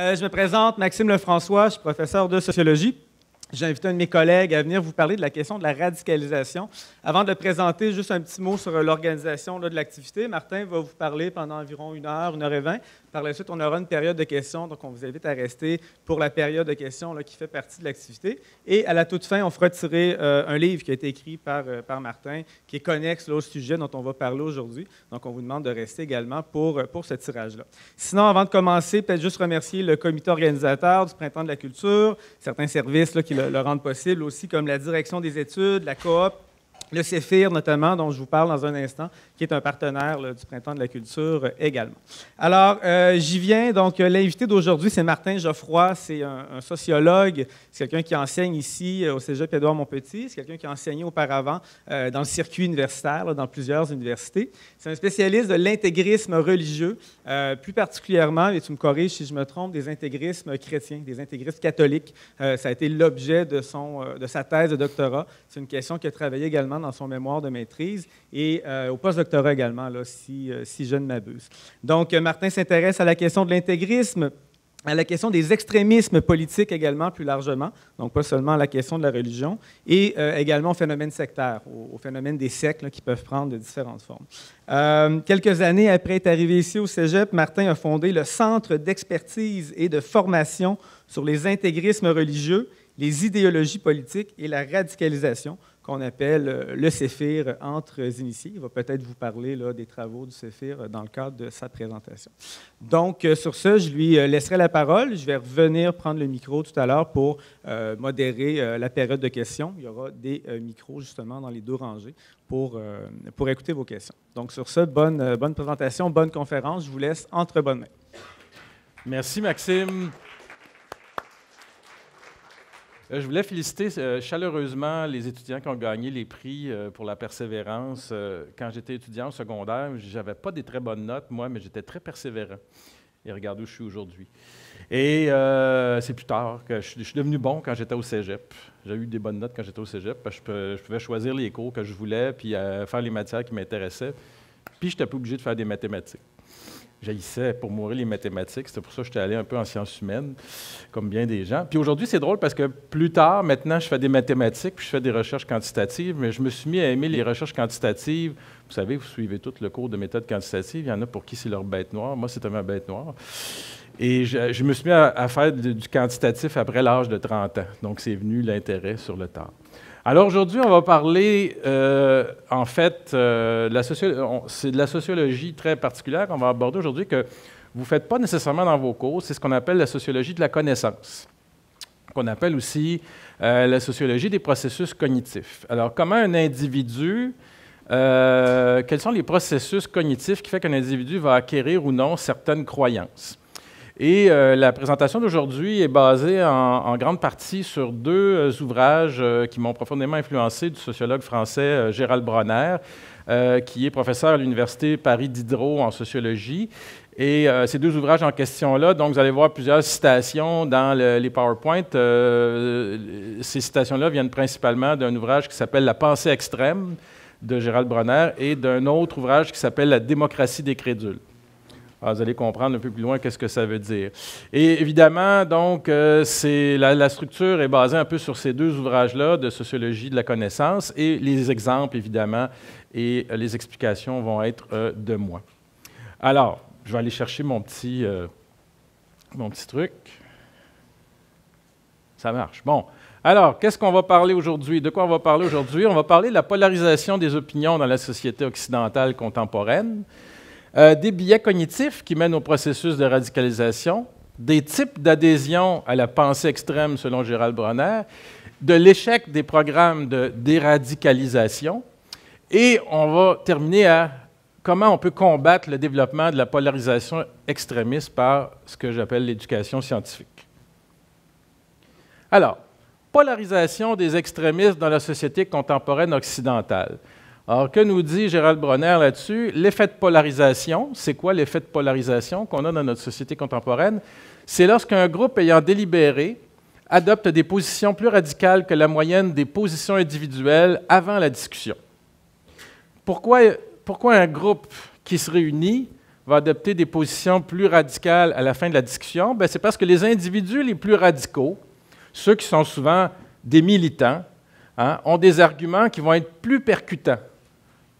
Euh, je me présente, Maxime Lefrançois, je suis professeur de sociologie j'ai invité un de mes collègues à venir vous parler de la question de la radicalisation. Avant de le présenter, juste un petit mot sur l'organisation de l'activité. Martin va vous parler pendant environ une heure, une heure et vingt. Par la suite, on aura une période de questions, donc on vous invite à rester pour la période de questions qui fait partie de l'activité. Et à la toute fin, on fera tirer euh, un livre qui a été écrit par, euh, Martin, qui est connexe au sujet dont on va parler aujourd'hui. Donc, on vous demande de rester également pour, euh, pour ce tirage-là. Sinon, avant de commencer, peut-être juste remercier le comité organisateur du Printemps de la Culture, certains services là, qui le, rendre possible, aussi comme la direction des études, la coop, le CEFIR notamment, dont je vous parle dans un instant, qui est un partenaire du Printemps de la culture euh, également. Alors, euh, j'y viens. Donc, euh, l'invité d'aujourd'hui, c'est Martin Geoffroy. C'est un, sociologue. C'est quelqu'un qui enseigne ici au Cégep Édouard-Montpetit. C'est quelqu'un qui a enseigné auparavant dans le circuit universitaire, dans plusieurs universités. C'est un spécialiste de l'intégrisme religieux, plus particulièrement, et tu me corriges si je me trompe, des intégrismes chrétiens, des intégrismes catholiques. ça a été l'objet de, son, de sa thèse de doctorat. C'est une question qu'il a également dans son mémoire de maîtrise et euh, au postdoctorat également, là, si, euh, si je ne m'abuse. Donc, euh, Martin s'intéresse à la question de l'intégrisme, à la question des extrémismes politiques également plus largement, donc pas seulement à la question de la religion, et également au phénomène sectaire, au, phénomène des siècles qui peuvent prendre de différentes formes. quelques années après être arrivé ici au Cégep, Martin a fondé le Centre d'expertise et de formation sur les intégrismes religieux, les idéologies politiques et la radicalisation, qu'on appelle euh, le séphir entre initiés. Il va peut-être vous parler là, des travaux du Céphir dans le cadre de sa présentation. Donc, euh, sur ce, je lui euh, laisserai la parole. Je vais revenir prendre le micro tout à l'heure pour modérer la période de questions. Il y aura des micros justement dans les deux rangées pour, pour écouter vos questions. Donc, sur ce, bonne, bonne présentation, bonne conférence. Je vous laisse entre bonnes mains. Merci, Maxime. Euh, je voulais féliciter euh, chaleureusement les étudiants qui ont gagné les prix euh, pour la persévérance. quand j'étais étudiant au secondaire, je n'avais pas des très bonnes notes, moi, mais j'étais très persévérant. Et regarde où je suis aujourd'hui. Et c'est plus tard que je, suis devenu bon quand j'étais au cégep. J'ai eu des bonnes notes quand j'étais au cégep je, pouvais choisir les cours que je voulais puis faire les matières qui m'intéressaient. Puis je n'étais pas obligé de faire des mathématiques. J'haïssais pour mourir les mathématiques. C'est pour ça que j'étais allé un peu en sciences humaines, comme bien des gens. Puis aujourd'hui, c'est drôle parce que plus tard, maintenant, je fais des mathématiques, puis je fais des recherches quantitatives, mais je me suis mis à aimer les recherches quantitatives. Vous savez, vous suivez tout le cours de méthode quantitative. Il y en a pour qui c'est leur bête noire. Moi, c'était ma bête noire. Et je, me suis mis à, faire du, quantitatif après l'âge de 30 ans. Donc, c'est venu l'intérêt sur le tard. Alors aujourd'hui, on va parler, euh, en fait, euh, c'est de la sociologie très particulière qu'on va aborder aujourd'hui que vous ne faites pas nécessairement dans vos cours. C'est ce qu'on appelle la sociologie de la connaissance, qu'on appelle aussi euh, la sociologie des processus cognitifs. Alors, comment un individu, quels sont les processus cognitifs qui font qu'un individu va acquérir ou non certaines croyances? Et euh, la présentation d'aujourd'hui est basée en, grande partie sur deux euh, ouvrages euh, qui m'ont profondément influencé du sociologue français Gérald Bronner, qui est professeur à l'Université Paris Diderot en sociologie. Et ces deux ouvrages en question-là, donc vous allez voir plusieurs citations dans les PowerPoint. ces citations-là viennent principalement d'un ouvrage qui s'appelle La pensée extrême de Gérald Bronner et d'un autre ouvrage qui s'appelle La démocratie des crédules. Ah, vous allez comprendre un peu plus loin qu'est-ce que ça veut dire. Et évidemment, donc, euh, la, structure est basée un peu sur ces deux ouvrages-là de sociologie de la connaissance et les exemples, évidemment, et euh, les explications vont être euh, de moi. Alors, je vais aller chercher mon petit, mon petit truc. Ça marche. Bon. Alors, qu'est-ce qu'on va parler aujourd'hui? De quoi on va parler aujourd'hui? On va parler de la polarisation des opinions dans la société occidentale contemporaine. Euh, des biais cognitifs qui mènent au processus de radicalisation, des types d'adhésion à la pensée extrême selon Gérald Bronner, de l'échec des programmes de déradicalisation, et on va terminer à comment on peut combattre le développement de la polarisation extrémiste par ce que j'appelle l'éducation scientifique. Alors, polarisation des extrémistes dans la société contemporaine occidentale. Alors, que nous dit Gérald Bronner là-dessus? L'effet de polarisation, c'est quoi l'effet de polarisation qu'on a dans notre société contemporaine? C'est lorsqu'un groupe ayant délibéré adopte des positions plus radicales que la moyenne des positions individuelles avant la discussion. Pourquoi, un groupe qui se réunit va adopter des positions plus radicales à la fin de la discussion? Ben, c'est parce que les individus les plus radicaux, ceux qui sont souvent des militants, hein, ont des arguments qui vont être plus percutants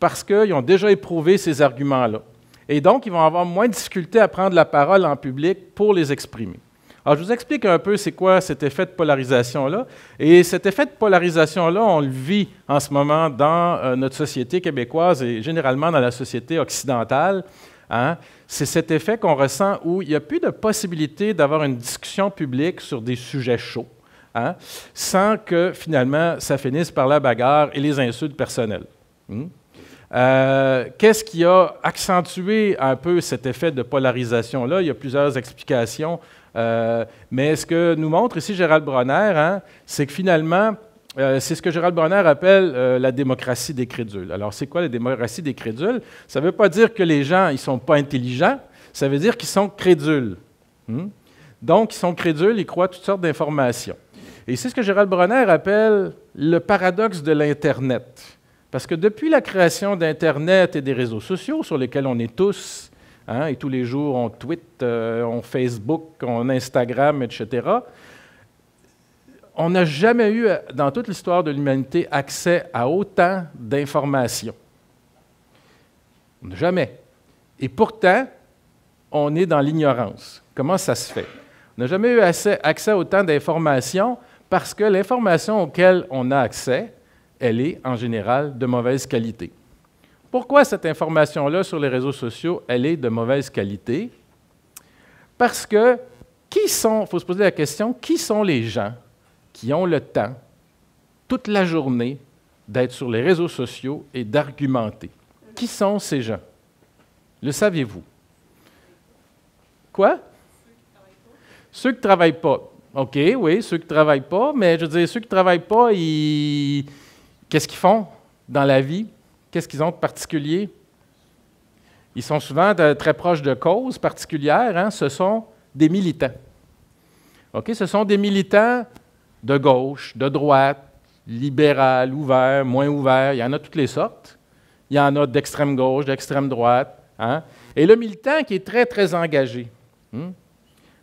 parce qu'ils ont déjà éprouvé ces arguments-là. Et donc, ils vont avoir moins de difficulté à prendre la parole en public pour les exprimer. Alors, je vous explique un peu c'est quoi cet effet de polarisation-là. Et cet effet de polarisation-là, on le vit en ce moment dans euh, notre société québécoise et généralement dans la société occidentale. Hein. C'est cet effet qu'on ressent où il n'y a plus de possibilité d'avoir une discussion publique sur des sujets chauds, hein, sans que finalement ça finisse par la bagarre et les insultes personnelles. Hmm. Euh, qu'est-ce qui a accentué un peu cet effet de polarisation-là? Il y a plusieurs explications, euh, mais ce que nous montre ici Gérald Bronner, hein, c'est que finalement, euh, c'est ce que Gérald Bronner appelle la démocratie des crédules. Alors, c'est quoi la démocratie des crédules? Ça ne veut pas dire que les gens ne sont pas intelligents, ça veut dire qu'ils sont crédules. Hmm? Donc, ils sont crédules, ils croient toutes sortes d'informations. Et c'est ce que Gérald Bronner appelle le paradoxe de l'Internet. Parce que depuis la création d'Internet et des réseaux sociaux sur lesquels on est tous, hein, et tous les jours on tweet, euh, on Facebook, on Instagram, etc., on n'a jamais eu, dans toute l'histoire de l'humanité, accès à autant d'informations. Jamais. Et pourtant, on est dans l'ignorance. Comment ça se fait? On n'a jamais eu accès, accès à autant d'informations parce que l'information auquel on a accès, elle est en général de mauvaise qualité. Pourquoi cette information-là sur les réseaux sociaux, elle est de mauvaise qualité? Parce que qui sont, il faut se poser la question, qui sont les gens qui ont le temps, toute la journée, d'être sur les réseaux sociaux et d'argumenter? Qui sont ces gens? Le saviez-vous? Quoi? Ceux qui ne travaillent pas. OK, oui, ceux qui ne travaillent pas, mais je veux dire, ceux qui ne travaillent pas, ils Qu'est-ce qu'ils font dans la vie? Qu'est-ce qu'ils ont de particulier? Ils sont souvent très proches de causes particulières. Hein? Ce sont des militants. Ce sont des militants de gauche, de droite, libéral, ouvert, moins ouvert. Il y en a toutes les sortes. Il y en a d'extrême gauche, d'extrême droite. Hein? Et le militant qui est très, très engagé. Hmm?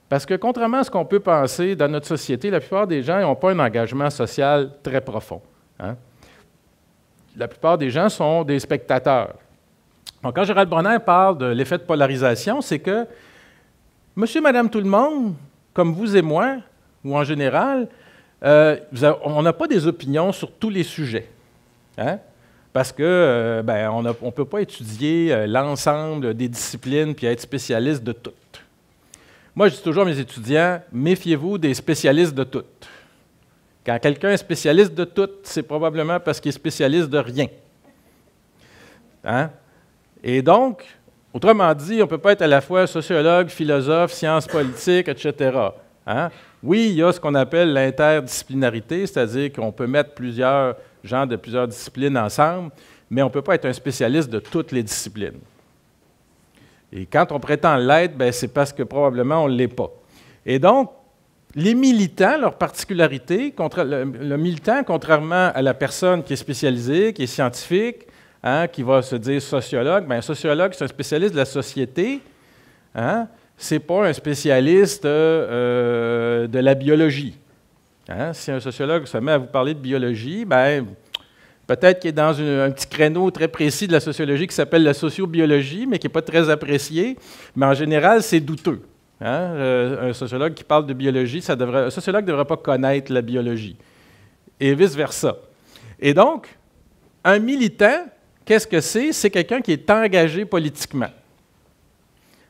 Parce que contrairement à ce qu'on peut penser dans notre société, la plupart des gens n'ont pas un engagement social très profond. Hein? la plupart des gens sont des spectateurs. Donc, quand Gérald Bronner parle de l'effet de polarisation, c'est que monsieur, madame, tout le monde, comme vous et moi, ou en général, euh, on n'a pas des opinions sur tous les sujets. Hein? Parce que euh, ben, on ne peut pas étudier euh, l'ensemble des disciplines puis être spécialiste de toutes. Moi, je dis toujours à mes étudiants, méfiez-vous des spécialistes de toutes. Quand quelqu'un est spécialiste de tout, c'est probablement parce qu'il est spécialiste de rien. Hein? Et donc, autrement dit, on ne peut pas être à la fois sociologue, philosophe, sciences politiques, etc. Hein? Oui, il y a ce qu'on appelle l'interdisciplinarité, c'est-à-dire qu'on peut mettre plusieurs gens de plusieurs disciplines ensemble, mais on ne peut pas être un spécialiste de toutes les disciplines. Et quand on prétend l'être, ben, c'est parce que probablement on ne l'est pas. Et donc, les militants, leur particularité, le, militant, contrairement à la personne qui est spécialisée, qui est scientifique, hein, qui va se dire sociologue, ben, un sociologue, c'est un spécialiste de la société. ce hein. c'est pas un spécialiste euh, euh, de la biologie. Hein. Si un sociologue se met à vous parler de biologie, ben, peut-être qu'il est dans un petit créneau très précis de la sociologie qui s'appelle la sociobiologie, mais qui n'est pas très apprécié. Mais en général, c'est douteux. Hein? Euh, un sociologue qui parle de biologie, un sociologue ne devrait pas connaître la biologie, et vice-versa. Et donc, un militant, qu'est-ce que c'est? C'est quelqu'un qui est engagé politiquement.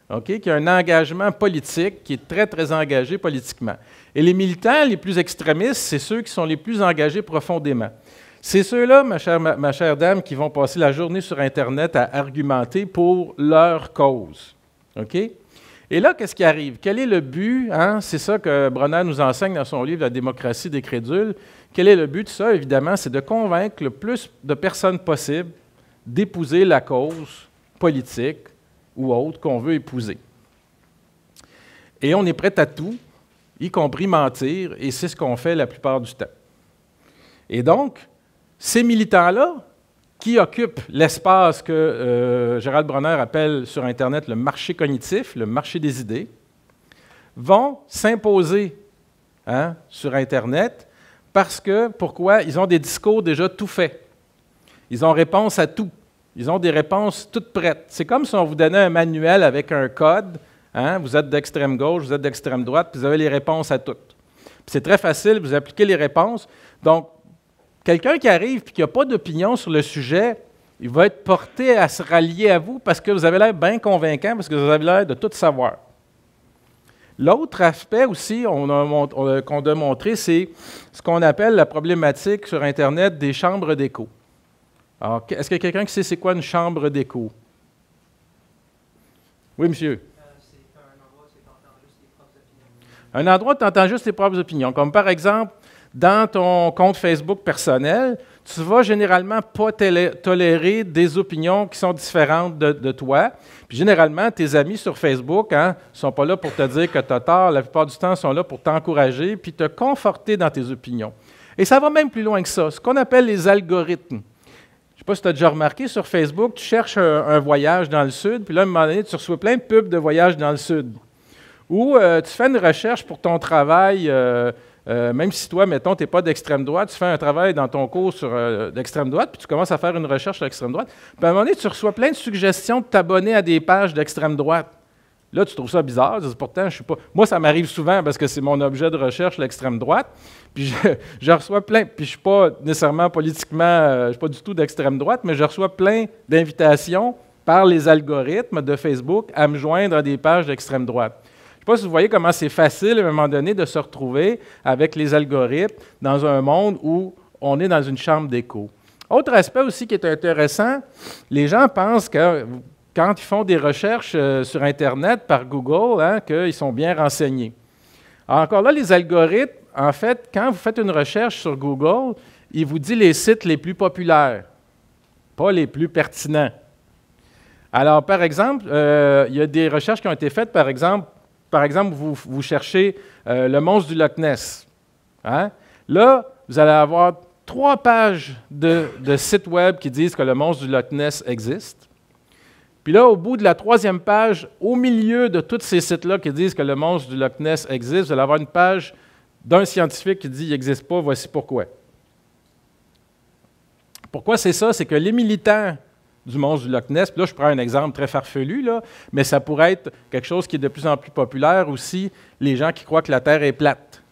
OK? qui a un engagement politique, qui est très, très engagé politiquement. Et les militants les plus extrémistes, c'est ceux qui sont les plus engagés profondément. C'est ceux-là, ma chère, ma chère dame, qui vont passer la journée sur Internet à argumenter pour leur cause. OK? Et là, qu'est-ce qui arrive? Quel est le but? Hein? C'est ça que Bronner nous enseigne dans son livre La démocratie des crédules. Quel est le but de ça? Évidemment, c'est de convaincre le plus de personnes possible d'épouser la cause politique ou autre qu'on veut épouser. Et on est prêt à tout, y compris mentir, et c'est ce qu'on fait la plupart du temps. Et donc, ces militants-là, qui occupe l'espace que euh, Gérald Bronner appelle sur Internet le marché cognitif, le marché des idées, vont s'imposer hein, sur Internet parce que, pourquoi? Ils ont des discours déjà tout faits. Ils ont réponse à tout. Ils ont des réponses toutes prêtes. C'est comme si on vous donnait un manuel avec un code. Hein, vous êtes d'extrême gauche, vous êtes d'extrême droite, vous avez les réponses à toutes. C'est très facile, vous appliquez les réponses. Donc, Quelqu'un qui arrive et qui n'a pas d'opinion sur le sujet, il va être porté à se rallier à vous parce que vous avez l'air bien convaincant, parce que vous avez l'air de tout savoir. L'autre aspect aussi qu'on a montré, c'est ce qu'on appelle la problématique sur Internet des chambres d'écho. Alors, est-ce qu'il y a quelqu'un qui sait c'est quoi une chambre d'écho? Oui, monsieur. Euh, un endroit où tu entends juste tes propres opinions, comme par exemple dans ton compte Facebook personnel, tu vas généralement pas tolérer des opinions qui sont différentes de, toi. Puis généralement, tes amis sur Facebook ne hein, sont pas là pour te dire que tu as tort. La plupart du temps, sont là pour t'encourager puis te conforter dans tes opinions. Et ça va même plus loin que ça, ce qu'on appelle les algorithmes. Je ne sais pas si tu as déjà remarqué, sur Facebook, tu cherches un, voyage dans le sud, puis là, à un moment donné, tu reçois plein de pubs de voyages dans le sud. Ou euh, tu fais une recherche pour ton travail. Euh, euh, même si toi, mettons, tu n'es pas d'extrême droite, tu fais un travail dans ton cours sur euh, d'extrême droite, puis tu commences à faire une recherche sur l'extrême droite, puis à un moment donné, tu reçois plein de suggestions de t'abonner à des pages d'extrême droite. Là, tu trouves ça bizarre. Pourtant, je suis pas. Moi, ça m'arrive souvent parce que c'est mon objet de recherche, l'extrême droite. Puis je, reçois plein. Puis je suis pas nécessairement politiquement, je euh, je suis pas du tout d'extrême droite, mais je reçois plein d'invitations par les algorithmes de Facebook à me joindre à des pages d'extrême droite vous voyez comment c'est facile à un moment donné de se retrouver avec les algorithmes dans un monde où on est dans une chambre d'écho. Autre aspect aussi qui est intéressant, les gens pensent que quand ils font des recherches euh, sur Internet par Google, hein, qu'ils sont bien renseignés. encore là, les algorithmes, en fait, quand vous faites une recherche sur Google, il vous dit les sites les plus populaires, pas les plus pertinents. Alors, par exemple, euh, il y a des recherches qui ont été faites, par exemple, par exemple, vous, cherchez euh, le monstre du Loch Ness, hein? là, vous allez avoir trois pages de, de, sites web qui disent que le monstre du Loch Ness existe. Puis là, au bout de la troisième page, au milieu de tous ces sites-là qui disent que le monstre du Loch Ness existe, vous allez avoir une page d'un scientifique qui dit il n'existe pas, voici pourquoi. Pourquoi c'est ça? C'est que les militants du monstre du Loch Ness. là, je prends un exemple très farfelu, là, mais ça pourrait être quelque chose qui est de plus en plus populaire aussi, les gens qui croient que la Terre est plate.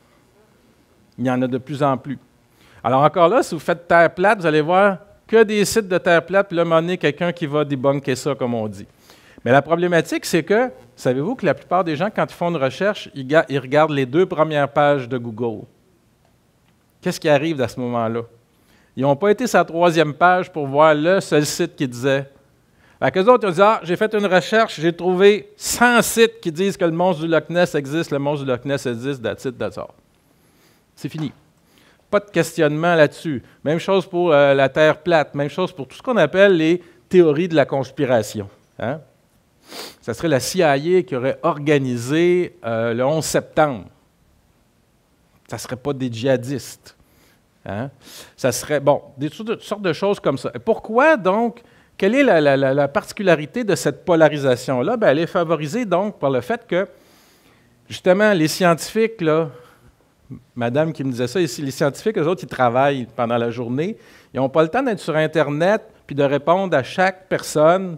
Il y en a de plus en plus. Alors encore là, si vous faites Terre plate, vous allez voir que des sites de Terre plate, puis là, un quelqu'un qui va débunker ça, comme on dit. Mais la problématique, c'est que, savez-vous que la plupart des gens, quand ils font une recherche, ils regardent les deux premières pages de Google. Qu'est-ce qui arrive à ce moment-là? Ils n'ont pas été sa troisième page pour voir le seul site qui disait. À que autres, ont dit Ah, j'ai fait une recherche, j'ai trouvé 100 sites qui disent que le monstre du Loch Ness existe, le monstre du Loch Ness existe, that's it, C'est fini. Pas de questionnement là-dessus. Même chose pour euh, la Terre plate, même chose pour tout ce qu'on appelle les théories de la conspiration. Hein. Ça serait la CIA qui aurait organisé euh, le 11 septembre. Ça ne serait pas des djihadistes. Hein? Ça serait, bon, des toutes sortes de choses comme ça. Pourquoi donc, quelle est la, particularité de cette polarisation-là? Ben, elle est favorisée donc par le fait que, justement, les scientifiques, là, madame qui me disait ça, ici, les scientifiques, eux autres, ils travaillent pendant la journée, ils n'ont pas le temps d'être sur Internet puis de répondre à chaque personne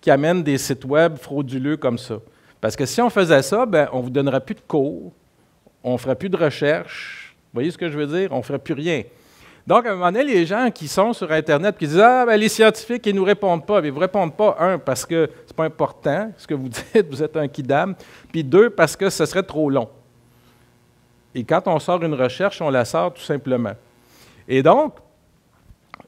qui amène des sites web frauduleux comme ça. Parce que si on faisait ça, bien, on ne vous donnerait plus de cours, on ne ferait plus de recherches, vous voyez ce que je veux dire? On ne ferait plus rien. Donc, à un moment donné, les gens qui sont sur Internet qui disent Ah, ben, les scientifiques, ils ne nous répondent pas. Ils ne répondent pas, un, parce que ce n'est pas important ce que vous dites, vous êtes un kidam, puis deux, parce que ce serait trop long. Et quand on sort une recherche, on la sort tout simplement. Et donc,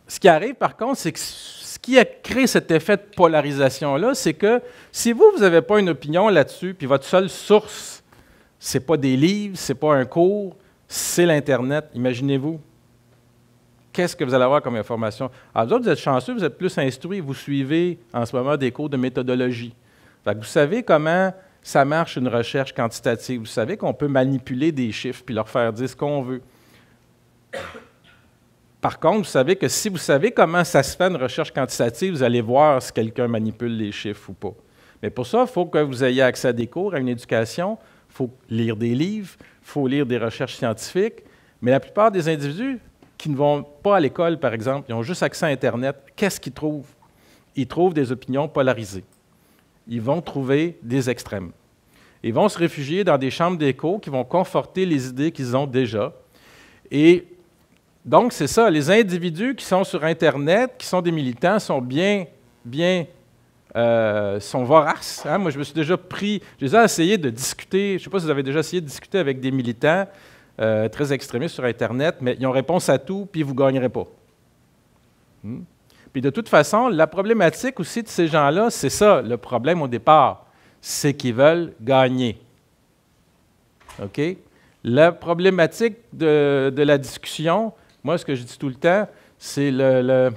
ce qui arrive par contre, c'est que ce qui a créé cet effet de polarisation-là, c'est que si vous, vous n'avez pas une opinion là-dessus, puis votre seule source, ce n'est pas des livres, ce n'est pas un cours, c'est l'Internet. Imaginez-vous, qu'est-ce que vous allez avoir comme information? Alors, ah, vous autres, vous êtes chanceux, vous êtes plus instruits, vous suivez en ce moment des cours de méthodologie. vous savez comment ça marche une recherche quantitative. Vous savez qu'on peut manipuler des chiffres puis leur faire dire ce qu'on veut. Par contre, vous savez que si vous savez comment ça se fait une recherche quantitative, vous allez voir si quelqu'un manipule les chiffres ou pas. Mais pour ça, il faut que vous ayez accès à des cours, à une éducation, il faut lire des livres, faut lire des recherches scientifiques, mais la plupart des individus qui ne vont pas à l'école, par exemple, ils ont juste accès à Internet, qu'est-ce qu'ils trouvent? Ils trouvent des opinions polarisées. Ils vont trouver des extrêmes. Ils vont se réfugier dans des chambres d'écho qui vont conforter les idées qu'ils ont déjà. Et donc, c'est ça, les individus qui sont sur Internet, qui sont des militants, sont bien, bien euh, sont voraces. Hein. Moi, je me suis déjà pris, j'ai déjà essayé de discuter, je ne sais pas si vous avez déjà essayé de discuter avec des militants euh, très extrémistes sur Internet, mais ils ont réponse à tout, puis vous ne gagnerez pas. Hmm? Puis de toute façon, la problématique aussi de ces gens-là, c'est ça, le problème au départ, c'est qu'ils veulent gagner. OK? La problématique de, la discussion, moi, ce que je dis tout le temps, c'est le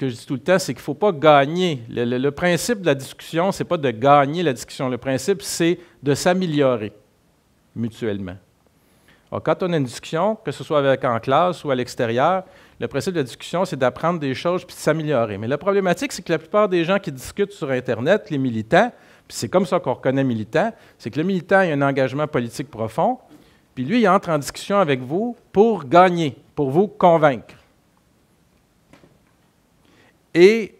que je dis tout le temps, c'est qu'il ne faut pas gagner. Le, principe de la discussion, ce n'est pas de gagner la discussion. Le principe, c'est de s'améliorer mutuellement. quand on a une discussion, que ce soit avec en classe ou à l'extérieur, le principe de la discussion, c'est d'apprendre des choses puis de s'améliorer. Mais la problématique, c'est que la plupart des gens qui discutent sur Internet, les militants, puis c'est comme ça qu'on reconnaît militant, c'est que le militant a un engagement politique profond, puis lui, il entre en discussion avec vous pour gagner, pour vous convaincre. Et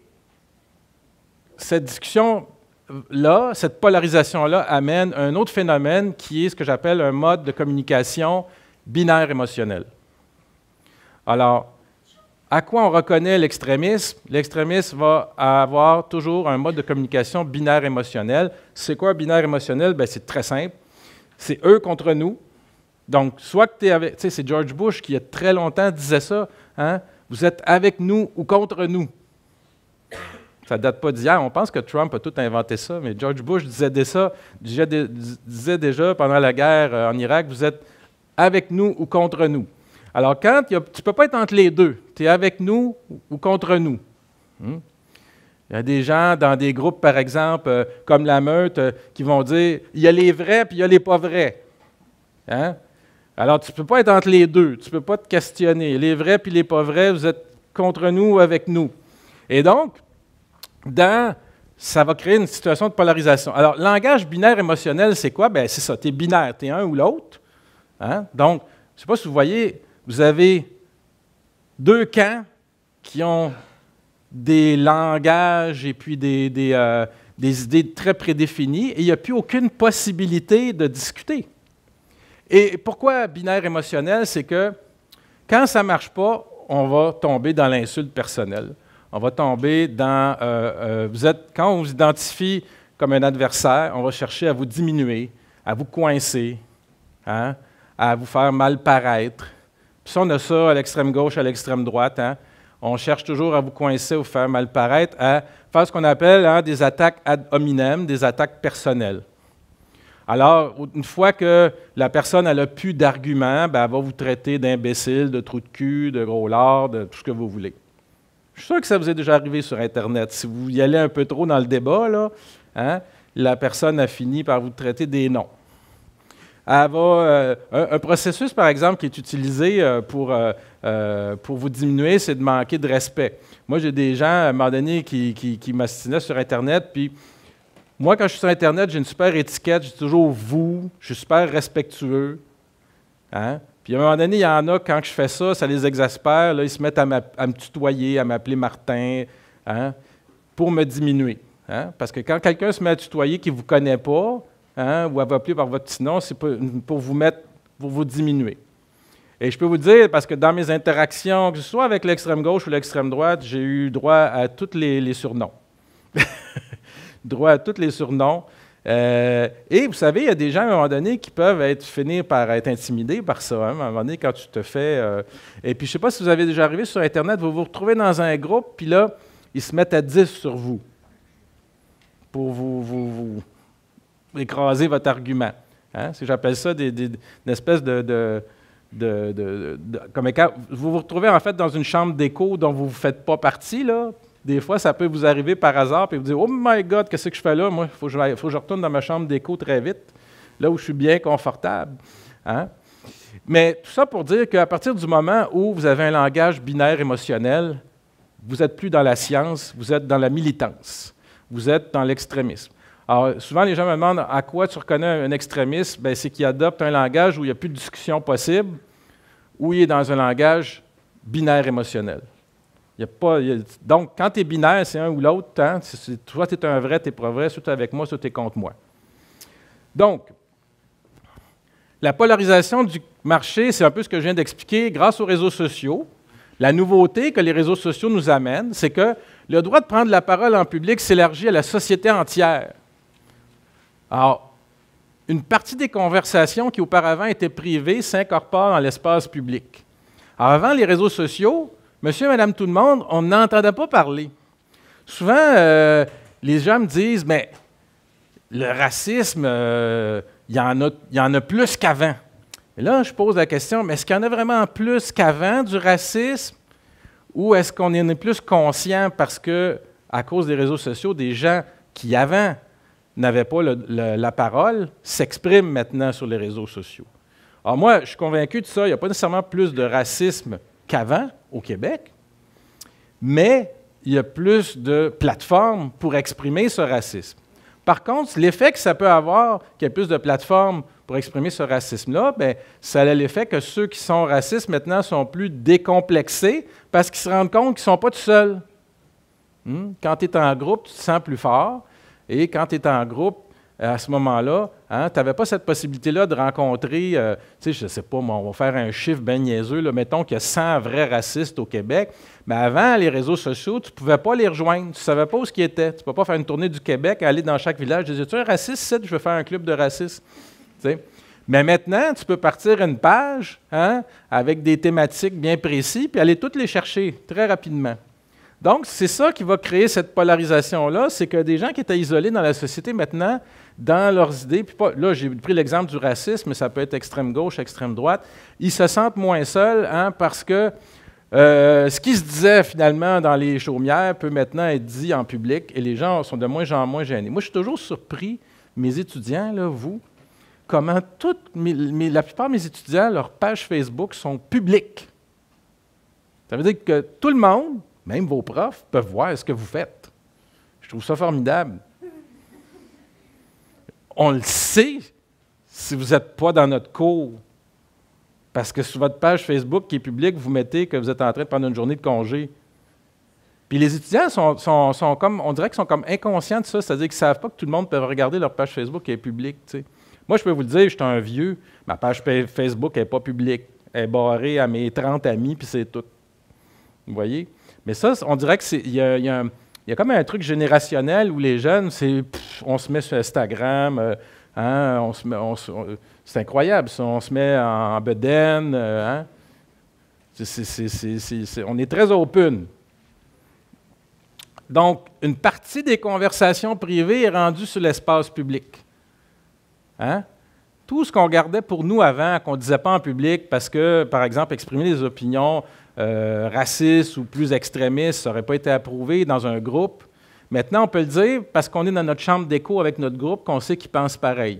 cette discussion-là, cette polarisation-là amène un autre phénomène qui est ce que j'appelle un mode de communication binaire émotionnel. Alors, à quoi on reconnaît l'extrémisme? L'extrémisme va avoir toujours un mode de communication binaire émotionnel. C'est quoi binaire émotionnel? Ben, c'est très simple. C'est eux contre nous. Donc, soit que tu es avec. Tu sais, c'est George Bush qui, il y a très longtemps, disait ça. Hein, Vous êtes avec nous ou contre nous. Ça date pas d'hier. On pense que Trump a tout inventé ça, mais George Bush disait, déjà pendant la guerre euh, en Irak, vous êtes avec nous ou contre nous. Alors, quand tu ne peux pas être entre les deux, tu es avec nous ou contre nous. Hmm? Il y a des gens dans des groupes, par exemple, euh, comme la meute, euh, qui vont dire il y a les vrais puis il y a les pas vrais. Hein? Alors, tu ne peux pas être entre les deux, tu ne peux pas te questionner. Les vrais puis les pas vrais, vous êtes contre nous ou avec nous. Et donc, ça va créer une situation de polarisation. Alors, langage binaire émotionnel, c'est quoi? Bien, c'est ça, tu es binaire, tu es un ou l'autre. Hein? Donc, je ne sais pas si vous voyez, vous avez deux camps qui ont des langages et puis des, des euh, idées très prédéfinies, et il n'y a plus aucune possibilité de discuter. Et pourquoi binaire émotionnel? C'est que quand ça ne marche pas, on va tomber dans l'insulte personnelle on va tomber dans... Euh, euh, quand on vous identifie comme un adversaire, on va chercher à vous diminuer, à vous coincer, hein, à vous faire mal paraître. Puis on a ça à l'extrême gauche, à l'extrême droite. Hein, on cherche toujours à vous coincer, à vous faire mal paraître, à faire ce qu'on appelle hein, des attaques ad hominem, des attaques personnelles. Alors, une fois que la personne n'a plus d'arguments, ben, elle va vous traiter d'imbécile, de trou de cul, de gros lard, de tout ce que vous voulez. Je suis sûr que ça vous est déjà arrivé sur Internet. Si vous y allez un peu trop dans le débat, là, hein, la personne a fini par vous traiter des noms. Euh, un, processus, par exemple, qui est utilisé euh, euh, pour, vous diminuer, c'est de manquer de respect. Moi, j'ai des gens, à un moment donné, qui, qui, sur Internet, puis moi, quand je suis sur Internet, j'ai une super étiquette, j'ai toujours vous, je suis super respectueux. Hein? Puis à un moment donné, il y en a, quand je fais ça, ça les exaspère. ils se mettent à, me tutoyer, à m'appeler Martin, hein, pour me diminuer. Hein. Parce que quand quelqu'un se met à tutoyer qui ne vous connaît pas, hein, ou à vous appeler par votre petit nom, c'est pour vous mettre, pour vous diminuer. Et je peux vous dire, parce que dans mes interactions, que ce soit avec l'extrême gauche ou l'extrême droite, j'ai eu droit à tous les, les surnoms. droit à tous les surnoms. Euh, et vous savez, il y a des gens à un moment donné qui peuvent être, finir par être intimidés par ça. Hein. à un moment donné, quand tu te fais. Euh, et puis, je ne sais pas si vous avez déjà arrivé sur Internet, vous vous retrouvez dans un groupe, puis là, ils se mettent à 10 sur vous pour vous, écraser votre argument. Hein? J'appelle ça des, une espèce de. de, de, vous vous retrouvez en fait dans une chambre d'écho dont vous ne faites pas partie, là, des fois, ça peut vous arriver par hasard puis vous dire Oh my God, qu'est-ce que je fais là Moi, il faut, que je retourne dans ma chambre d'écho très vite, là où je suis bien confortable. Hein? Mais tout ça pour dire qu'à partir du moment où vous avez un langage binaire émotionnel, vous n'êtes plus dans la science, vous êtes dans la militance, vous êtes dans l'extrémisme. Alors, souvent, les gens me demandent à quoi tu reconnais un extrémiste. Ben, c'est qu'il adopte un langage où il n'y a plus de discussion possible, où il est dans un langage binaire émotionnel donc, quand tu es binaire, c'est un ou l'autre. Hein, soit tu es un vrai, tu es pas vrai, soit tu es avec moi, soit tu es contre moi. Donc, la polarisation du marché, c'est un peu ce que je viens d'expliquer grâce aux réseaux sociaux. La nouveauté que les réseaux sociaux nous amènent, c'est que le droit de prendre la parole en public s'élargit à la société entière. Alors, une partie des conversations qui auparavant étaient privées s'incorpore dans l'espace public. avant les réseaux sociaux, Monsieur, Madame, tout le monde, on n'entendait pas parler. Souvent, euh, les gens me disent, mais le racisme, euh, il y, en a plus qu'avant. Et là, je pose la question, mais est-ce qu'il y en a vraiment plus qu'avant du racisme ou est-ce qu'on en est plus conscient parce que, à cause des réseaux sociaux, des gens qui avant n'avaient pas la parole s'expriment maintenant sur les réseaux sociaux? Alors moi, je suis convaincu de ça. Il n'y a pas nécessairement plus de racisme qu'avant au Québec, mais il y a plus de plateformes pour exprimer ce racisme. Par contre, l'effet que ça peut avoir, qu'il y a plus de plateformes pour exprimer ce racisme-là, bien, ça a l'effet que ceux qui sont racistes maintenant sont plus décomplexés parce qu'ils se rendent compte qu'ils ne sont pas tout seuls. Hmm? Quand tu es en groupe, tu te sens plus fort. Et quand tu es en groupe, euh, à ce moment-là, hein, tu n'avais pas cette possibilité-là de rencontrer, euh, tu sais, je ne sais pas, on va faire un chiffre bien niaiseux, mettons qu'il y a 100 vrais racistes au Québec. Mais avant, les réseaux sociaux, tu ne pouvais pas les rejoindre. Tu ne savais pas où ce qui était. Tu ne peux pas faire une tournée du Québec, aller dans chaque village. dire tu es un raciste, je veux faire un club de racistes. Mais maintenant, tu peux partir une page hein, avec des thématiques bien précises, puis aller toutes les chercher très rapidement. Donc, c'est ça qui va créer cette polarisation-là, c'est que des gens qui étaient isolés dans la société maintenant, dans leurs idées, puis là, j'ai pris l'exemple du racisme, mais ça peut être extrême gauche, extrême droite, ils se sentent moins seuls hein, parce que euh, ce qui se disait finalement dans les chaumières peut maintenant être dit en public et les gens sont de moins en moins gênés. Moi, je suis toujours surpris, mes étudiants, là, vous, comment toutes la plupart de mes étudiants, leurs pages Facebook sont publiques. Ça veut dire que tout le monde, même vos profs peuvent voir ce que vous faites. Je trouve ça formidable. On le sait si vous n'êtes pas dans notre cours. Parce que sur votre page Facebook qui est publique, vous mettez que vous êtes en train de prendre une journée de congé. Puis les étudiants sont, comme, on dirait qu'ils sont comme inconscients de ça, c'est-à-dire qu'ils ne savent pas que tout le monde peut regarder leur page Facebook qui est publique. Moi, je peux vous le dire, je suis un vieux, ma page Facebook n'est pas publique. Elle est barrée à mes 30 amis, puis c'est tout. Vous voyez? Mais ça, on dirait qu'il y, y, y a, comme un truc générationnel où les jeunes, c'est on se met sur Instagram, euh, hein, c'est incroyable, on se met en, bedaine. Euh, hein. on est très open. Donc, une partie des conversations privées est rendue sur l'espace public. Hein. Tout ce qu'on gardait pour nous avant, qu'on ne disait pas en public, parce que, par exemple, exprimer des opinions, euh, raciste ou plus extrémiste, ça n'aurait pas été approuvé dans un groupe. Maintenant, on peut le dire parce qu'on est dans notre chambre d'écho avec notre groupe, qu'on sait qu'ils pensent pareil.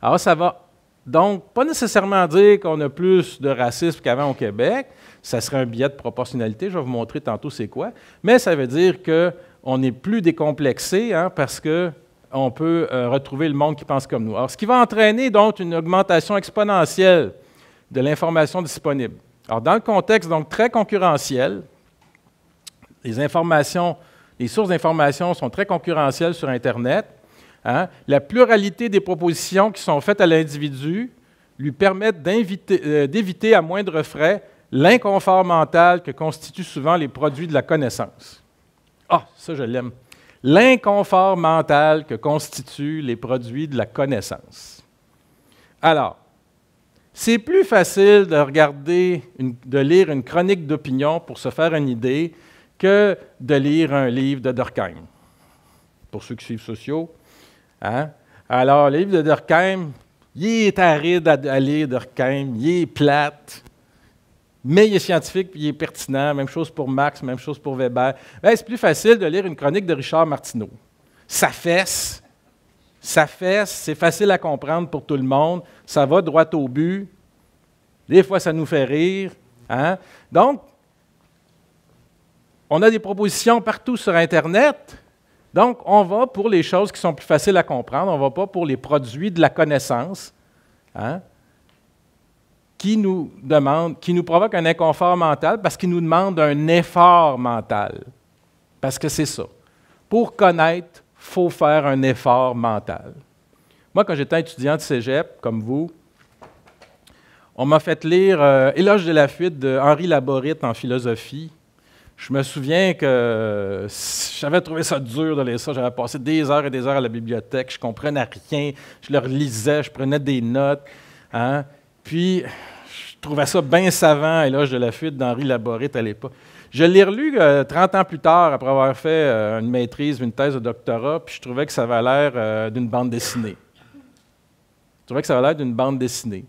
Alors, ça va donc pas nécessairement dire qu'on a plus de racisme qu'avant au Québec. Ça serait un billet de proportionnalité. Je vais vous montrer tantôt c'est quoi. Mais ça veut dire qu'on est plus décomplexé hein, parce que on peut euh, retrouver le monde qui pense comme nous. Alors, ce qui va entraîner donc une augmentation exponentielle de l'information disponible. Alors, dans le contexte donc très concurrentiel, les informations, les sources d'informations sont très concurrentielles sur Internet. Hein. La pluralité des propositions qui sont faites à l'individu lui permettent euh, d'éviter à moindre frais l'inconfort mental que constituent souvent les produits de la connaissance. Ah, ça je l'aime. L'inconfort mental que constituent les produits de la connaissance. Alors, c'est plus facile de regarder, de lire une chronique d'opinion pour se faire une idée que de lire un livre de Durkheim. Pour ceux qui suivent sociaux, hein? Alors, le livre de Durkheim, il est aride à, lire, Durkheim, il est plate, mais il est scientifique et il est pertinent. Même chose pour Marx, même chose pour Weber. Ben, c'est plus facile de lire une chronique de Richard Martineau. Sa fesse, ça fait, c'est facile à comprendre pour tout le monde, ça va droit au but. Des fois, ça nous fait rire. Hein? Donc, on a des propositions partout sur Internet. Donc, on va pour les choses qui sont plus faciles à comprendre, on ne va pas pour les produits de la connaissance hein? qui nous demandent, qui nous provoquent un inconfort mental parce qu'ils nous demandent un effort mental. Parce que c'est ça. Pour connaître, faut faire un effort mental. Moi, quand j'étais étudiant de cégep, comme vous, on m'a fait lire euh, Éloge de la fuite de Henri Laborite en philosophie. Je me souviens que j'avais trouvé ça dur de lire ça. J'avais passé des heures et des heures à la bibliothèque. Je ne comprenais rien. Je leur lisais. je prenais des notes. Hein. Puis, je trouvais ça bien savant, Éloge de la fuite d'Henri Laborit à l'époque. Je l'ai relu 30 euh, ans plus tard, après avoir fait euh, une maîtrise, une thèse de doctorat, puis je trouvais que ça avait l'air euh, d'une bande dessinée. Je trouvais que ça avait l'air d'une bande dessinée.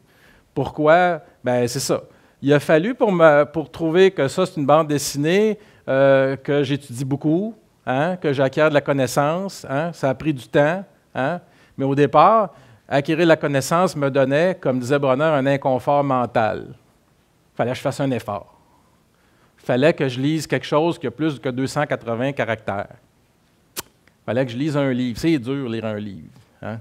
Pourquoi? Ben c'est ça. Il a fallu, pour, trouver que ça, c'est une bande dessinée, que j'étudie beaucoup, hein, que j'acquiers de la connaissance. Hein. ça a pris du temps. Hein. mais au départ, acquérir la connaissance me donnait, comme disait Bronner, un inconfort mental. Il fallait que je fasse un effort il fallait que je lise quelque chose qui a plus que 280 caractères. fallait que je lise un livre. C'est dur, lire un livre. Hein.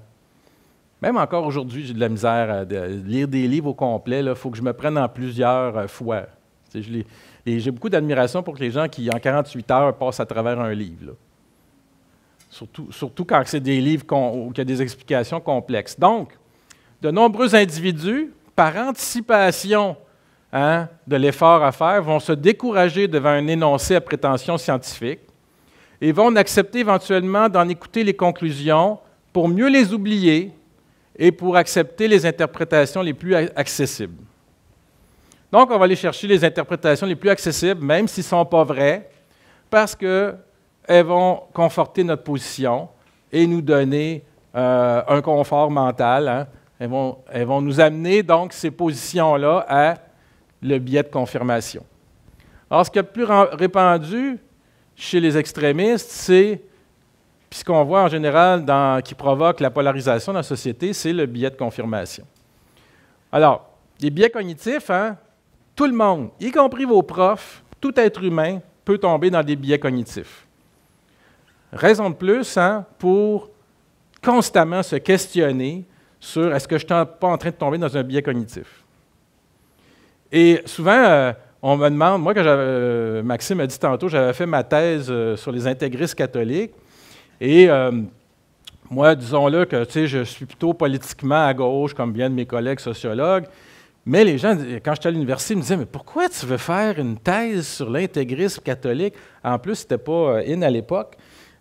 Même encore aujourd'hui, j'ai de la misère à lire des livres au complet. Il faut que je me prenne en plusieurs euh, fois. J'ai beaucoup d'admiration pour les gens qui, en 48 heures, passent à travers un livre. Surtout, quand c'est des livres qui ont y des explications complexes. Donc, de nombreux individus, par anticipation, Hein, de l'effort à faire, vont se décourager devant un énoncé à prétention scientifique et vont accepter éventuellement d'en écouter les conclusions pour mieux les oublier et pour accepter les interprétations les plus accessibles. Donc, on va aller chercher les interprétations les plus accessibles, même s'ils ne sont pas vraies, parce qu'elles vont conforter notre position et nous donner euh, un confort mental. Hein. elles vont nous amener, donc, ces positions-là à le biais de confirmation. Alors, ce qui est le plus répandu chez les extrémistes, c'est, puis ce qu'on voit en général dans, qui provoque la polarisation dans la société, c'est le biais de confirmation. Alors, les biais cognitifs, hein, tout le monde, y compris vos profs, tout être humain peut tomber dans des biais cognitifs. Raison de plus hein, pour constamment se questionner sur est-ce que je ne suis pas en train de tomber dans un biais cognitif. Et souvent, euh, on me demande, moi, quand euh, Maxime a dit tantôt, j'avais fait ma thèse euh, sur les intégristes catholiques. Et moi, disons-le que je suis plutôt politiquement à gauche, comme bien de mes collègues sociologues. Mais les gens, quand j'étais à l'université, me disaient Mais pourquoi tu veux faire une thèse sur l'intégrisme catholique En plus, c'était pas in à l'époque.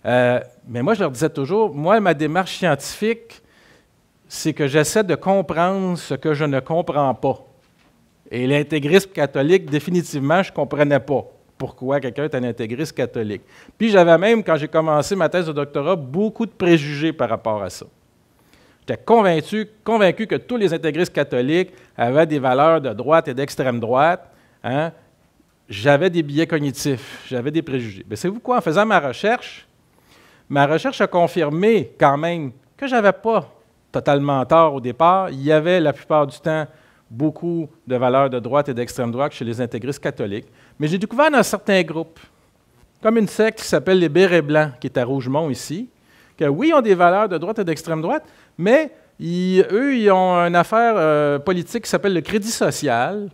mais moi, je leur disais toujours Moi, ma démarche scientifique, c'est que j'essaie de comprendre ce que je ne comprends pas. Et l'intégrisme catholique, définitivement, je ne comprenais pas pourquoi quelqu'un est un intégriste catholique. Puis j'avais même, quand j'ai commencé ma thèse de doctorat, beaucoup de préjugés par rapport à ça. J'étais convaincu, convaincu que tous les intégristes catholiques avaient des valeurs de droite et d'extrême droite. Hein. J'avais des biais cognitifs, j'avais des préjugés. Mais savez-vous quoi? En faisant ma recherche, ma recherche a confirmé quand même que je n'avais pas totalement tort au départ. Il y avait la plupart du temps beaucoup de valeurs de droite et d'extrême droite chez les intégristes catholiques, mais j'ai découvert dans certains groupes, comme une secte qui s'appelle les Bérets Blancs, qui est à Rougemont ici, que oui, ils ont des valeurs de droite et d'extrême droite, mais eux, ils ont une affaire euh, politique qui s'appelle le crédit social,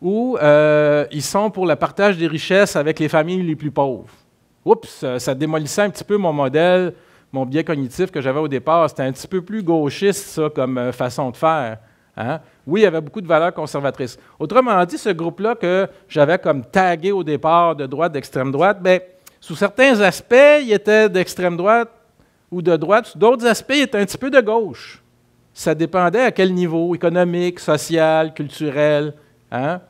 où euh, ils sont pour le partage des richesses avec les familles les plus pauvres. Oups, ça démolissait un petit peu mon modèle, mon biais cognitif que j'avais au départ. C'était un petit peu plus gauchiste, ça, comme euh, façon de faire. Hein? oui, il y avait beaucoup de valeurs conservatrices. Autrement dit, ce groupe-là que j'avais comme tagué au départ de droite, d'extrême droite, bien, sous certains aspects, il était d'extrême droite ou de droite. d'autres aspects, il était un petit peu de gauche. Ça dépendait à quel niveau, économique, social, culturel. Hein.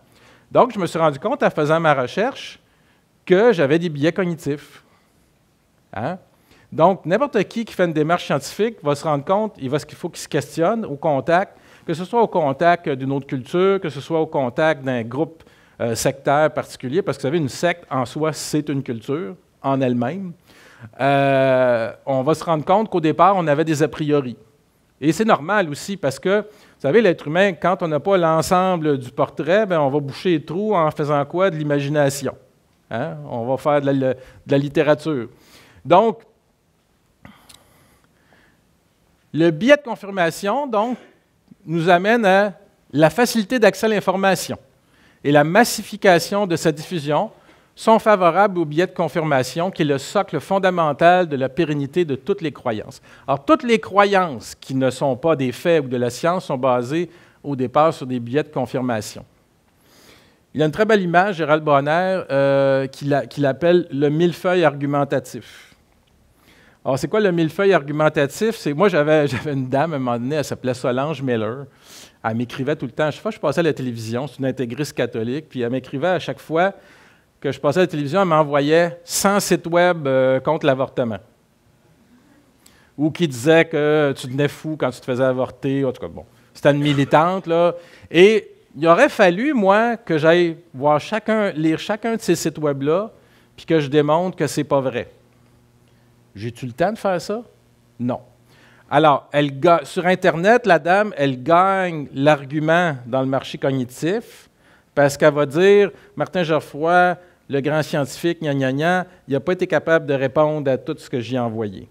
Donc, je me suis rendu compte en faisant ma recherche que j'avais des biais cognitifs. Hein. Donc, n'importe qui qui fait une démarche scientifique va se rendre compte, il va, ce qu'il faut qu'il se questionne au contact que ce soit au contact d'une autre culture, que ce soit au contact d'un groupe euh, sectaire particulier, parce que vous savez, une secte en soi, c'est une culture en elle-même, euh, on va se rendre compte qu'au départ, on avait des a priori. Et c'est normal aussi parce que, vous savez, l'être humain, quand on n'a pas l'ensemble du portrait, ben, on va boucher les trous en faisant quoi? De l'imagination. Hein? On va faire de la littérature. Donc, le biais de confirmation, donc, nous amène à la facilité d'accès à l'information et la massification de sa diffusion sont favorables au biais de confirmation, qui est le socle fondamental de la pérennité de toutes les croyances. Alors, toutes les croyances qui ne sont pas des faits ou de la science sont basées au départ sur des billets de confirmation. Il y a une très belle image, Gérald Bonner, euh, qui l'appelle le millefeuille argumentatif. Alors, c'est quoi le millefeuille argumentatif? Moi, j'avais une dame à un moment donné, elle s'appelait Solange Miller. Elle m'écrivait tout le temps. chaque fois que je passais à la télévision, c'est une intégriste catholique, puis elle m'écrivait à chaque fois que je passais à la télévision, elle m'envoyait 100 sites web euh, contre l'avortement. Ou qui disait que tu devenais fou quand tu te faisais avorter. En tout cas, bon, c'était une militante, là. Et il aurait fallu, moi, que j'aille voir chacun, lire chacun de ces sites web-là, puis que je démontre que c'est pas vrai. J'ai-tu le temps de faire ça? Non. Alors, sur Internet, la dame, elle gagne l'argument dans le marché cognitif parce qu'elle va dire Martin Geoffroy, le grand scientifique, gna gna gna, il n'a pas été capable de répondre à tout ce que j'ai envoyé.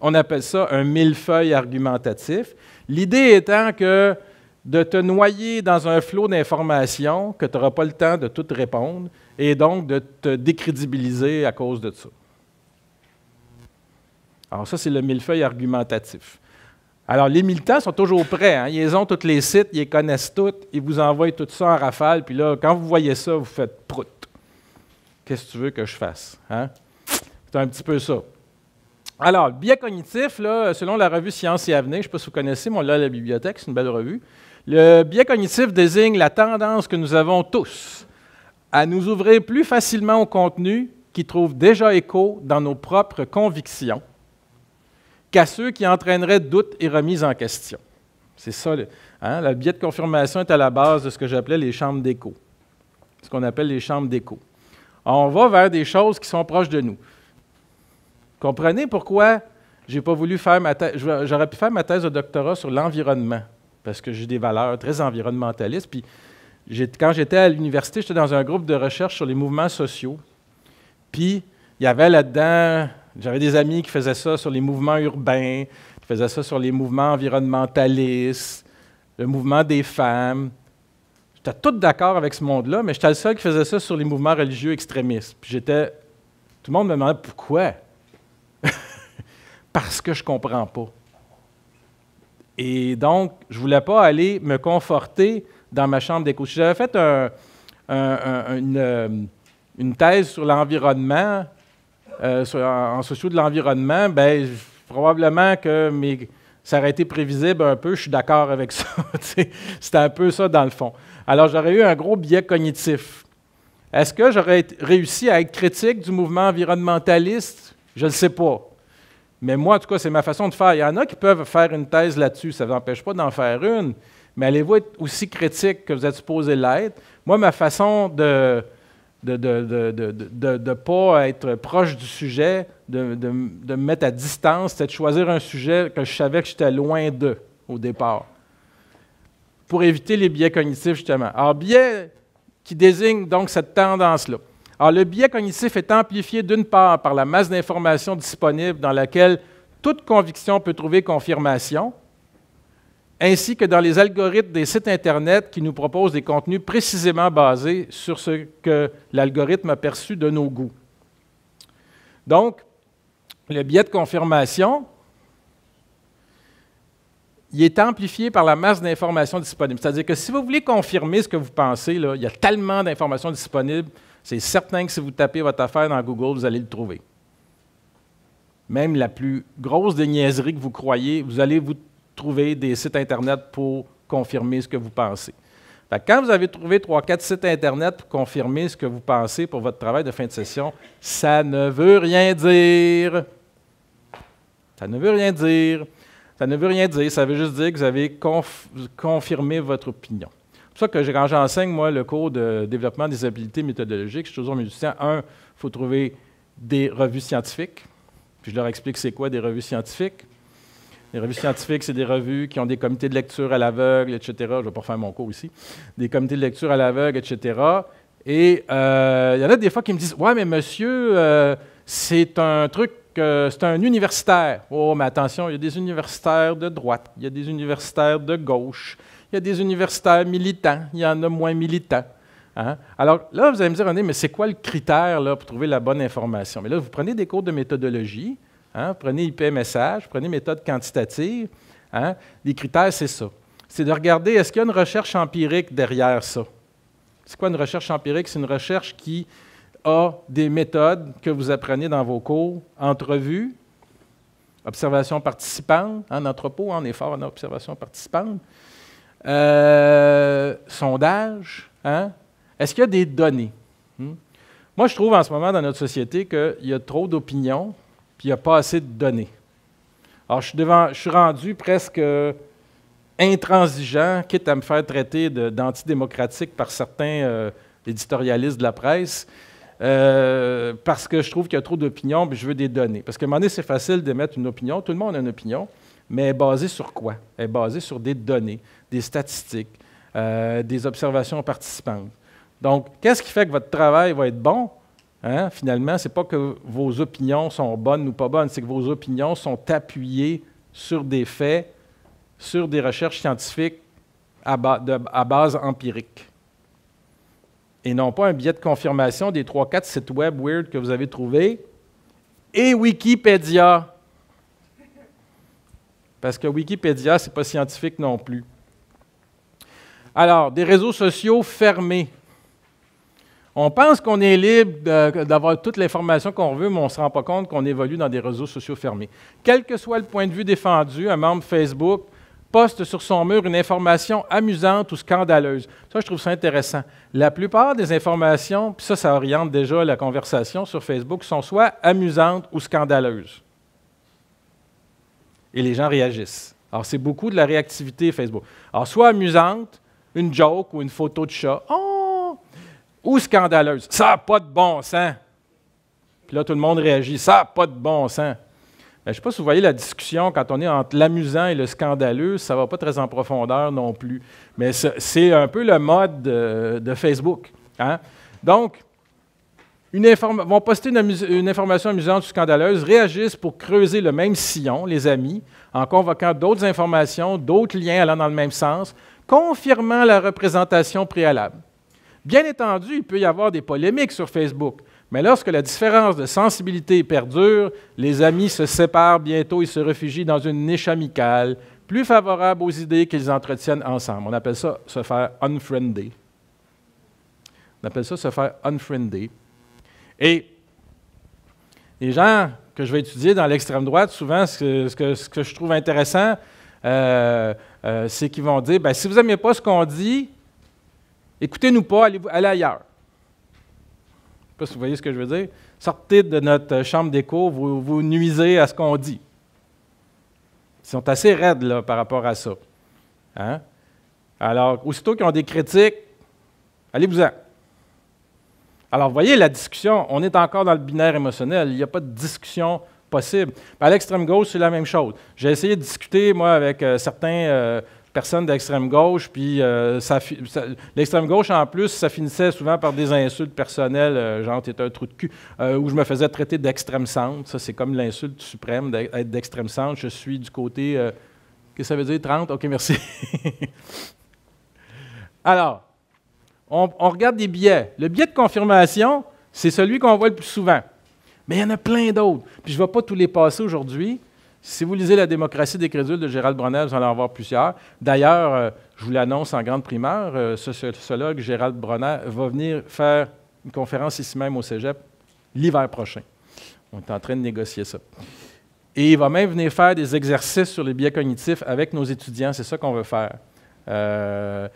On appelle ça un millefeuille argumentatif. L'idée étant que de te noyer dans un flot d'informations que tu n'auras pas le temps de tout répondre et donc de te décrédibiliser à cause de ça. Alors ça, c'est le millefeuille argumentatif. Alors les militants sont toujours prêts, hein. ils ont tous les sites, ils les connaissent toutes, ils vous envoient tout ça en rafale, puis là, quand vous voyez ça, vous faites prout. Qu'est-ce que tu veux que je fasse? Hein? C'est un petit peu ça. Alors, le biais cognitif, selon la revue Science et Avenir, je ne sais pas si vous connaissez, mais on l'a à la bibliothèque, c'est une belle revue. Le biais cognitif désigne la tendance que nous avons tous à nous ouvrir plus facilement au contenu qui trouve déjà écho dans nos propres convictions qu'à ceux qui entraîneraient doutes et remises en question. C'est ça. Le, hein, biais de confirmation est à la base de ce que j'appelais les chambres d'écho, ce qu'on appelle les chambres d'écho. On va vers des choses qui sont proches de nous. Comprenez pourquoi j'ai pas voulu faire ma J'aurais pu faire ma thèse de doctorat sur l'environnement, parce que j'ai des valeurs très environnementalistes. Puis quand j'étais à l'université, j'étais dans un groupe de recherche sur les mouvements sociaux. Puis il y avait là-dedans j'avais des amis qui faisaient ça sur les mouvements urbains, qui faisaient ça sur les mouvements environnementalistes, le mouvement des femmes. J'étais tout d'accord avec ce monde-là, mais j'étais le seul qui faisait ça sur les mouvements religieux extrémistes. j'étais. Tout le monde me demandait pourquoi. Parce que je comprends pas. Et donc, je ne voulais pas aller me conforter dans ma chambre d'écoute. J'avais fait euh, une, thèse sur l'environnement euh, en, sociaux de l'environnement, ben, probablement que ça aurait été prévisible un peu, je suis d'accord avec ça. C'était un peu ça dans le fond. Alors j'aurais eu un gros biais cognitif. Est-ce que j'aurais réussi à être critique du mouvement environnementaliste? Je ne le sais pas. Mais moi, en tout cas, c'est ma façon de faire. Il y en a qui peuvent faire une thèse là-dessus, ça ne vous empêche pas d'en faire une, mais allez-vous être aussi critique que vous êtes supposé l'être? Moi, ma façon de, de ne pas être proche du sujet, de, me mettre à distance, c'est de choisir un sujet que je savais que j'étais loin d'eux au départ, pour éviter les biais cognitifs, justement. Alors, biais qui désigne donc cette tendance-là. Alors, le biais cognitif est amplifié d'une part par la masse d'informations disponibles dans laquelle toute conviction peut trouver confirmation, ainsi que dans les algorithmes des sites Internet qui nous proposent des contenus précisément basés sur ce que l'algorithme a perçu de nos goûts. Donc, le biais de confirmation, il est amplifié par la masse d'informations disponibles. C'est-à-dire que si vous voulez confirmer ce que vous pensez, il y a tellement d'informations disponibles, c'est certain que si vous tapez votre affaire dans Google, vous allez le trouver. Même la plus grosse des niaiseries que vous croyez, vous allez vous trouver des sites Internet pour confirmer ce que vous pensez. quand vous avez trouvé trois, quatre sites Internet pour confirmer ce que vous pensez pour votre travail de fin de session, ça ne veut rien dire. Ça ne veut rien dire. Ça ne veut rien dire. Ça veut juste dire que vous avez confirmé votre opinion. C'est pour ça que quand j'enseigne, moi, le cours de développement des habiletés méthodologiques, je suis toujours musicien. Un, il faut trouver des revues scientifiques. Puis je leur explique c'est quoi des revues scientifiques. Les revues scientifiques, c'est des revues qui ont des comités de lecture à l'aveugle, etc. Je ne vais pas refaire mon cours ici. Des comités de lecture à l'aveugle, etc. Et il euh, y en a des fois qui me disent Ouais, mais monsieur, euh, c'est un truc, euh, c'est un universitaire. Oh, mais attention, il y a des universitaires de droite, il y a des universitaires de gauche, il y a des universitaires militants, il y en a moins militants. Hein. Alors là, vous allez me dire, René, mais c'est quoi le critère là, pour trouver la bonne information? Mais là, vous prenez des cours de méthodologie, Hein? Prenez IP-Message, prenez méthode quantitative. Hein? Les critères, c'est ça. C'est de regarder est-ce qu'il y a une recherche empirique derrière ça. C'est quoi une recherche empirique? C'est une recherche qui a des méthodes que vous apprenez dans vos cours, entrevues, observations participantes, en entrepôt, en effort, en observation participante, euh, sondage, hein? est-ce qu'il y a des données? Hmm? Moi, je trouve en ce moment dans notre société qu'il y a trop d'opinions, puis il n'y a pas assez de données. Alors, je suis, rendu presque intransigeant, quitte à me faire traiter d'antidémocratique par certains euh, éditorialistes de la presse, euh, parce que je trouve qu'il y a trop d'opinions, puis je veux des données. Parce qu'à un moment donné, c'est facile d'émettre une opinion, tout le monde a une opinion, mais elle est basée sur quoi? Elle est basée sur des données, des statistiques, euh, des observations participantes. Donc, qu'est-ce qui fait que votre travail va être bon? Hein? Finalement, ce n'est pas que vos opinions sont bonnes ou pas bonnes, c'est que vos opinions sont appuyées sur des faits, sur des recherches scientifiques à, à base empirique. Et non pas un billet de confirmation des 3-4 sites web weird que vous avez trouvés et Wikipédia. Parce que Wikipédia, ce n'est pas scientifique non plus. Alors, des réseaux sociaux fermés. On pense qu'on est libre d'avoir toute l'information qu'on veut, mais on ne se rend pas compte qu'on évolue dans des réseaux sociaux fermés. Quel que soit le point de vue défendu, un membre Facebook poste sur son mur une information amusante ou scandaleuse. Ça, je trouve ça intéressant. La plupart des informations, puis ça, ça oriente déjà la conversation sur Facebook, sont soit amusantes ou scandaleuses. Et les gens réagissent. Alors, c'est beaucoup de la réactivité Facebook. Alors, soit amusante, une joke ou une photo de chat. Oh, ou scandaleuse. Ça n'a pas de bon sens. Puis là, tout le monde réagit. Ça n'a pas de bon sens. je ne sais pas si vous voyez la discussion quand on est entre l'amusant et le scandaleux, ça ne va pas très en profondeur non plus. Mais c'est un peu le mode euh, de, Facebook. Hein. Donc, une vont poster une, information amusante ou scandaleuse, réagissent pour creuser le même sillon, les amis, en convoquant d'autres informations, d'autres liens allant dans le même sens, confirmant la représentation préalable. Bien entendu, il peut y avoir des polémiques sur Facebook, mais lorsque la différence de sensibilité perdure, les amis se séparent bientôt et se réfugient dans une niche amicale plus favorable aux idées qu'ils entretiennent ensemble. On appelle ça se faire unfriender. On appelle ça se faire unfriender. Et les gens que je vais étudier dans l'extrême droite, souvent, ce que, je trouve intéressant, euh, euh, c'est qu'ils vont dire, ben, si vous n'aimez pas ce qu'on dit, Écoutez-nous pas, allez, allez ailleurs. Je vous voyez ce que je veux dire. Sortez de notre chambre d'écho, vous, vous nuisez à ce qu'on dit. Ils sont assez raides par rapport à ça. Hein? Alors, aussitôt qu'ils ont des critiques, allez-vous-en. Alors, vous voyez la discussion, on est encore dans le binaire émotionnel, il n'y a pas de discussion possible. à l'extrême gauche, c'est la même chose. J'ai essayé de discuter, moi, avec euh, certains euh, personne d'extrême gauche, puis euh, l'extrême gauche en plus, ça finissait souvent par des insultes personnelles, euh, genre t'es un trou de cul, euh, où je me faisais traiter d'extrême centre. Ça, c'est comme l'insulte suprême d'être d'extrême centre. Je suis du côté. Qu'est-ce que ça veut dire 30 Ok, merci. Alors, on, regarde des billets. Le billet de confirmation, c'est celui qu'on voit le plus souvent. Mais il y en a plein d'autres. Puis je ne vais pas tous les passer aujourd'hui. Si vous lisez La démocratie des crédules de Gérald Bronner, vous allez en voir plusieurs. D'ailleurs, euh, je vous l'annonce en grande primaire, euh, ce sociologue Gérald Bronner va venir faire une conférence ici même au Cégep l'hiver prochain. On est en train de négocier ça. Et il va même venir faire des exercices sur les biais cognitifs avec nos étudiants. C'est ça qu'on veut faire. Euh,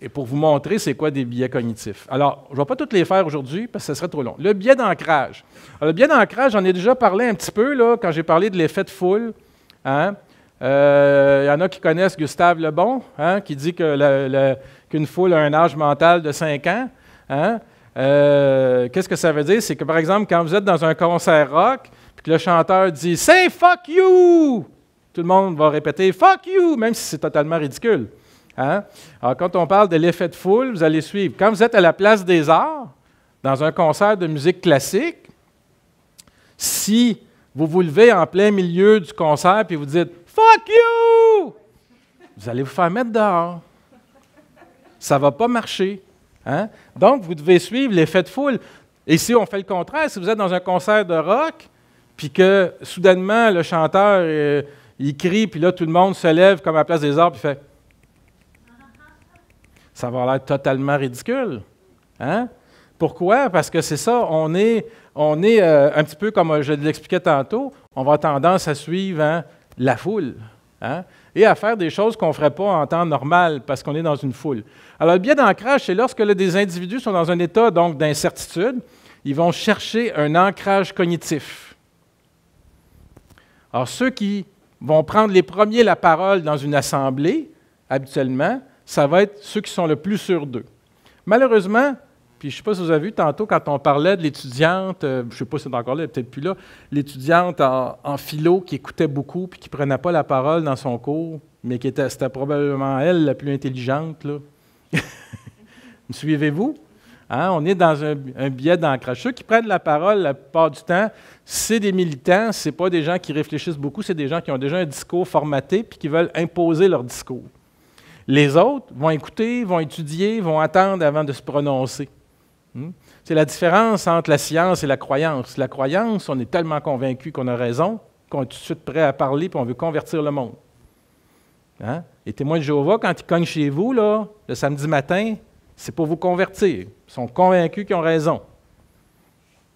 et pour vous montrer c'est quoi des biais cognitifs. Alors, je ne vais pas toutes les faire aujourd'hui parce que ce serait trop long. Le biais d'ancrage. Le biais d'ancrage, j'en ai déjà parlé un petit peu là, quand j'ai parlé de l'effet de foule. Hein. Euh, il y en a qui connaissent Gustave Lebon, hein, qui dit que qu'une foule a un âge mental de 5 ans. Hein. Euh, qu'est-ce que ça veut dire? C'est que, par exemple, quand vous êtes dans un concert rock, puis que le chanteur dit « Say fuck you », tout le monde va répéter « fuck you », même si c'est totalement ridicule. Hein? Alors, quand on parle de l'effet de foule, vous allez suivre. Quand vous êtes à la place des arts, dans un concert de musique classique, si vous vous levez en plein milieu du concert et vous dites Fuck you! Vous allez vous faire mettre dehors. Ça ne va pas marcher. Hein? Donc, vous devez suivre l'effet de foule. Et si on fait le contraire, si vous êtes dans un concert de rock, puis que soudainement le chanteur euh, il crie, puis là tout le monde se lève comme à la place des arts puis fait ça va l'air totalement ridicule. Hein? Pourquoi? Parce que c'est ça, on est, euh, un petit peu comme euh, je l'expliquais tantôt, on va tendance à suivre hein, la foule hein? et à faire des choses qu'on ne ferait pas en temps normal parce qu'on est dans une foule. Alors, le biais d'ancrage, c'est lorsque des individus sont dans un état d'incertitude, ils vont chercher un ancrage cognitif. Alors, ceux qui vont prendre les premiers la parole dans une assemblée, habituellement, ça va être ceux qui sont le plus sûrs d'eux. Malheureusement, puis je ne sais pas si vous avez vu tantôt quand on parlait de l'étudiante, euh, je ne sais pas si c'est encore là, peut-être plus là, l'étudiante en, philo qui écoutait beaucoup puis qui ne prenait pas la parole dans son cours, mais qui était, c'était probablement elle la plus intelligente. Là. Me suivez-vous? Hein, on est dans un, biais d'ancrage. Ceux qui prennent la parole la plupart du temps, c'est des militants, ce pas des gens qui réfléchissent beaucoup, c'est des gens qui ont déjà un discours formaté puis qui veulent imposer leur discours. Les autres vont écouter, vont étudier, vont attendre avant de se prononcer. Hmm? C'est la différence entre la science et la croyance. La croyance, on est tellement convaincu qu'on a raison qu'on est tout de suite prêt à parler et on veut convertir le monde. Les hein? témoins de Jéhovah, quand ils cognent chez vous, là, le samedi matin, c'est pour vous convertir. Ils sont convaincus qu'ils ont raison.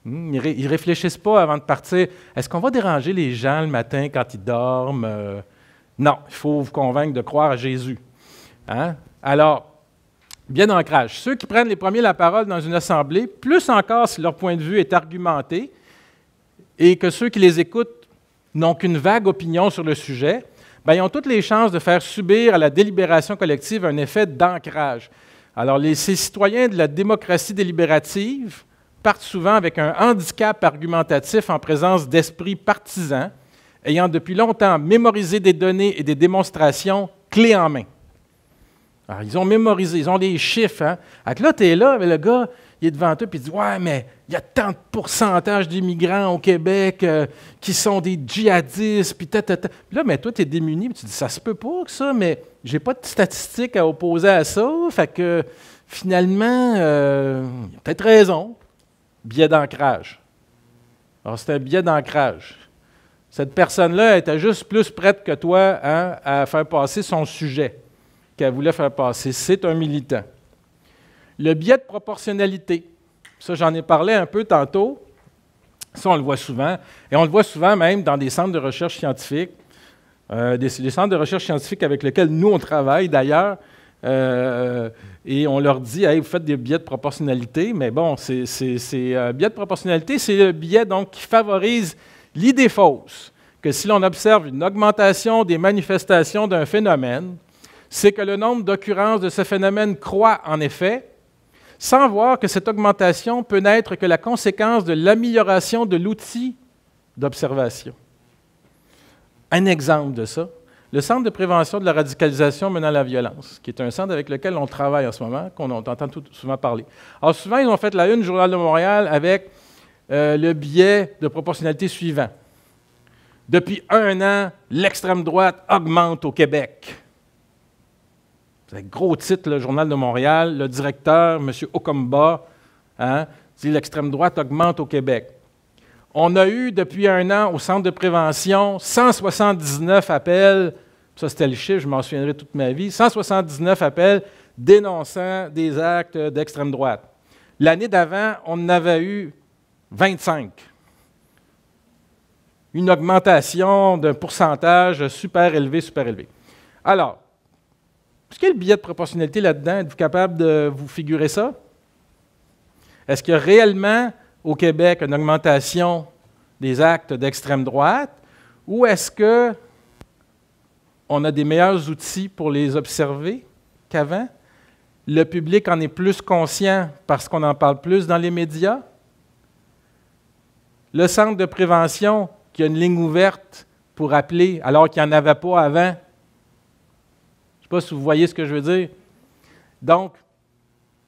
Hmm? Ils ne réfléchissent pas avant de partir. Est-ce qu'on va déranger les gens le matin quand ils dorment? Euh, non, il faut vous convaincre de croire à Jésus. Hein? Alors, bien d'ancrage. Ceux qui prennent les premiers la parole dans une assemblée, plus encore si leur point de vue est argumenté et que ceux qui les écoutent n'ont qu'une vague opinion sur le sujet, bien, ils ont toutes les chances de faire subir à la délibération collective un effet d'ancrage. Alors, les, ces citoyens de la démocratie délibérative partent souvent avec un handicap argumentatif en présence d'esprits partisans ayant depuis longtemps mémorisé des données et des démonstrations clés en main. Alors, ils ont mémorisé, ils ont des chiffres. Hein. là, tu es là, mais le gars, il est devant toi, puis il dit Ouais, mais il y a tant de pourcentage d'immigrants au Québec euh, qui sont des djihadistes, puis ta, ta, ta. Là, mais toi, tu es démuni, puis tu dis Ça se peut pas que ça, mais j'ai pas de statistiques à opposer à ça. Fait que finalement, euh, il a peut-être raison. Biais d'ancrage. Alors, c'est un biais d'ancrage. Cette personne-là était juste plus prête que toi hein, à faire passer son sujet qu'elle voulait faire passer. C'est un militant. Le biais de proportionnalité, ça j'en ai parlé un peu tantôt, ça on le voit souvent, et on le voit souvent même dans des centres de recherche scientifiques, euh, des, centres de recherche scientifiques avec lesquels nous on travaille d'ailleurs, euh, et on leur dit, hey, vous faites des biais de proportionnalité, mais bon, c'est euh, biais de proportionnalité, c'est le biais qui favorise l'idée fausse que si l'on observe une augmentation des manifestations d'un phénomène, c'est que le nombre d'occurrences de ce phénomène croît en effet, sans voir que cette augmentation peut n'être que la conséquence de l'amélioration de l'outil d'observation. Un exemple de ça, le Centre de prévention de la radicalisation menant à la violence, qui est un centre avec lequel on travaille en ce moment, qu'on entend tout souvent parler. Alors souvent, ils ont fait la une du Journal de Montréal avec euh, le biais de proportionnalité suivant. Depuis un an, l'extrême droite augmente au Québec. C'est un gros titre, le Journal de Montréal. Le directeur, M. Okomba, hein, dit l'extrême droite augmente au Québec. On a eu depuis un an au centre de prévention 179 appels, ça c'était le chiffre, je m'en souviendrai toute ma vie, 179 appels dénonçant des actes d'extrême droite. L'année d'avant, on en avait eu 25. Une augmentation d'un pourcentage super élevé, super élevé. Alors, est-ce qu'il y a le billet de proportionnalité là-dedans? Êtes-vous capable de vous figurer ça? Est-ce qu'il y a réellement au Québec une augmentation des actes d'extrême droite ou est-ce que on a des meilleurs outils pour les observer qu'avant? Le public en est plus conscient parce qu'on en parle plus dans les médias? Le centre de prévention qui a une ligne ouverte pour appeler alors qu'il n'y en avait pas avant pas si vous voyez ce que je veux dire. Donc,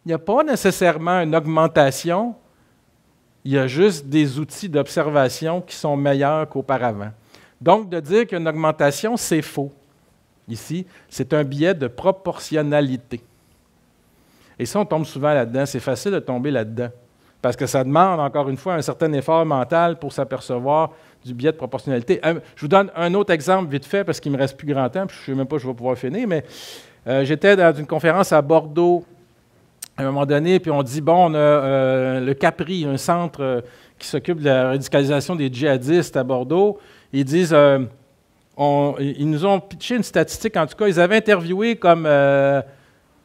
il n'y a pas nécessairement une augmentation, il y a juste des outils d'observation qui sont meilleurs qu'auparavant. Donc, de dire qu'une augmentation, c'est faux. Ici, c'est un biais de proportionnalité. Et ça, on tombe souvent là-dedans. C'est facile de tomber là-dedans. Parce que ça demande, encore une fois, un certain effort mental pour s'apercevoir du biais de proportionnalité. je vous donne un autre exemple vite fait parce qu'il me reste plus grand temps, je ne sais même pas si je vais pouvoir finir, mais euh, j'étais dans une conférence à Bordeaux à un moment donné, puis on dit, bon, on a euh, le CAPRI, un centre euh, qui s'occupe de la radicalisation des djihadistes à Bordeaux. Ils disent... ils nous ont pitché une statistique, en tout cas, ils avaient interviewé comme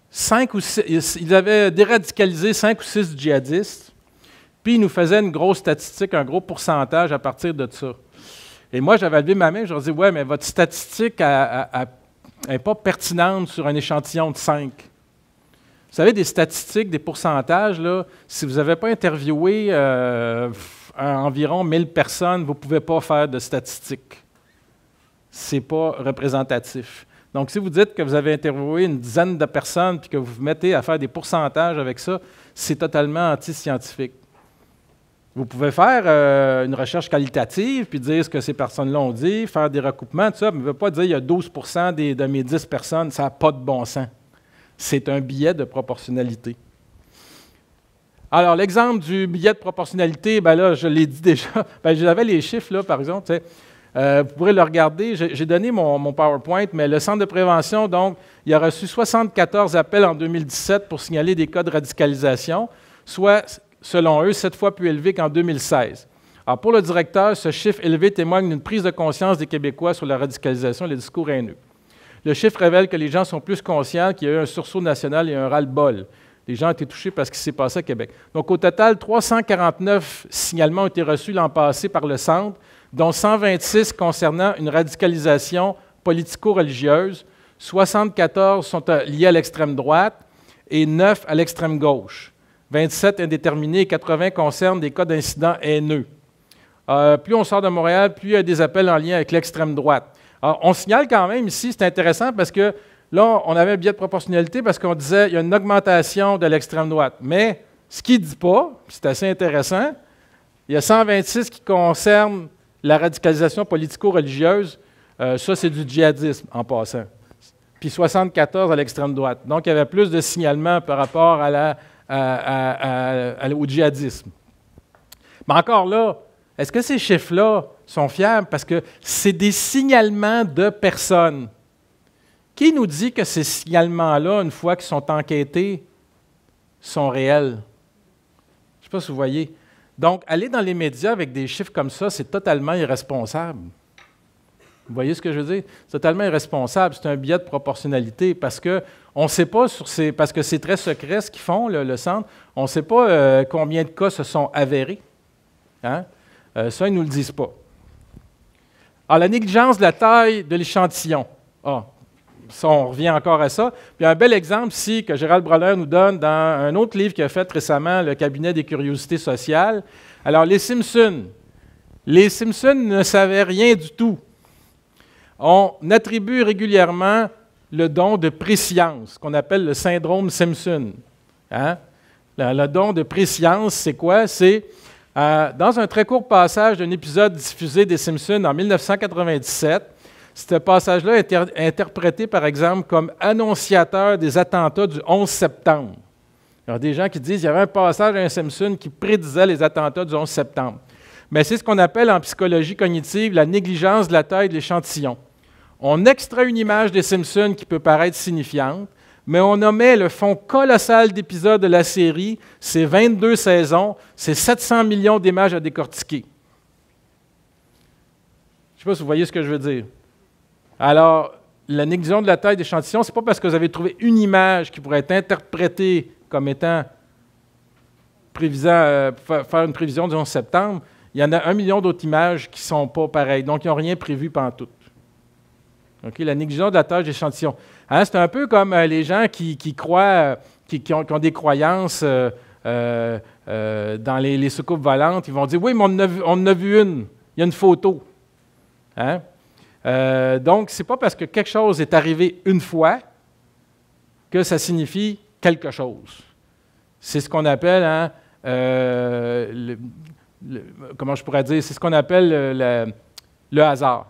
cinq ou six, ils avaient déradicalisé cinq ou six djihadistes. Puis il nous faisait une grosse statistique, un gros pourcentage à partir de ça. Et moi, j'avais levé ma main, je leur dis Ouais, mais votre statistique n'est pas pertinente sur un échantillon de 5. Vous savez, des statistiques, des pourcentages, là, si vous n'avez pas interviewé euh, environ 1000 personnes, vous ne pouvez pas faire de statistiques. Ce n'est pas représentatif. Donc, si vous dites que vous avez interviewé une dizaine de personnes puis que vous vous mettez à faire des pourcentages avec ça, c'est totalement anti-scientifique. Vous pouvez faire euh, une recherche qualitative, puis dire ce que ces personnes-là ont dit, faire des recoupements, tout ça, mais ne pas dire qu'il y a 12 de mes 10 personnes, ça n'a pas de bon sens. C'est un billet de proportionnalité. Alors, l'exemple du billet de proportionnalité, ben là, je l'ai dit déjà. Ben, J'avais les chiffres, là, par exemple. Euh, vous pourrez le regarder. J'ai donné mon, mon, PowerPoint, mais le centre de prévention, donc, il a reçu 74 appels en 2017 pour signaler des cas de radicalisation, soit selon eux, sept fois plus élevé qu'en 2016. Alors, pour le directeur, ce chiffre élevé témoigne d'une prise de conscience des Québécois sur la radicalisation et les discours haineux. Le chiffre révèle que les gens sont plus conscients qu'il y a eu un sursaut national et un ras-le-bol. Les gens ont été touchés parce ce qui s'est passé à Québec. Donc, au total, 349 signalements ont été reçus l'an passé par le Centre, dont 126 concernant une radicalisation politico-religieuse, 74 sont euh, liés à l'extrême droite et 9 à l'extrême gauche. 27 indéterminés et 80 concernent des cas d'incidents haineux. Euh, plus on sort de Montréal, plus il y a des appels en lien avec l'extrême droite. on signale quand même ici, c'est intéressant parce que là, on avait un biais de proportionnalité parce qu'on disait qu'il y a une augmentation de l'extrême droite. Mais ce qu'il ne dit pas, c'est assez intéressant, il y a 126 qui concernent la radicalisation politico-religieuse. Euh, ça, c'est du djihadisme en passant. Puis 74 à l'extrême droite. Donc, il y avait plus de signalements par rapport à la au djihadisme. Mais encore là, est-ce que ces chiffres-là sont fiables? Parce que c'est des signalements de personnes. Qui nous dit que ces signalements-là, une fois qu'ils sont enquêtés, sont réels? Je ne sais pas si vous voyez. Donc, aller dans les médias avec des chiffres comme ça, c'est totalement irresponsable. Vous voyez ce que je veux dire? C'est totalement irresponsable. C'est un billet de proportionnalité parce que sait pas, parce que c'est très secret ce qu'ils font, le, centre, on ne sait pas euh, combien de cas se sont avérés. Hein? Euh, ça, ils ne nous le disent pas. Alors, ah, la négligence de la taille de l'échantillon. Ah, ça, on revient encore à ça. Puis un bel exemple ici que Gérald Broller nous donne dans un autre livre qu'il a fait récemment, Le cabinet des curiosités sociales. Alors, les Simpsons. Les Simpsons ne savaient rien du tout on attribue régulièrement le don de préscience, qu'on appelle le syndrome Simpson. Hein? Le, don de préscience, c'est quoi? C'est euh, dans un très court passage d'un épisode diffusé des Simpsons en 1997, ce passage-là est été interprété, par exemple, comme annonciateur des attentats du 11 septembre. Il y a des gens qui disent qu'il y avait un passage à un Simpson qui prédisait les attentats du 11 septembre mais c'est ce qu'on appelle en psychologie cognitive la négligence de la taille de l'échantillon. On extrait une image des Simpsons qui peut paraître signifiante, mais on omet le fond colossal d'épisodes de la série, ses 22 saisons, ses 700 millions d'images à décortiquer. Je ne sais pas si vous voyez ce que je veux dire. Alors, la négligence de la taille d'échantillon, ce n'est pas parce que vous avez trouvé une image qui pourrait être interprétée comme étant euh, faire une prévision du 11 septembre, il y en a un million d'autres images qui ne sont pas pareilles. Donc, ils n'ont rien prévu pendant tout. La négligence de la tâche d'échantillon. Hein, c'est un peu comme euh, les gens qui, croient, qui, ont, des croyances euh, euh, dans les, soucoupes volantes. Ils vont dire Oui, mais on en a vu, une. Il y a une photo. Hein? donc, ce n'est pas parce que quelque chose est arrivé une fois que ça signifie quelque chose. C'est ce qu'on appelle hein, le, comment je pourrais dire, c'est ce qu'on appelle euh, le, hasard.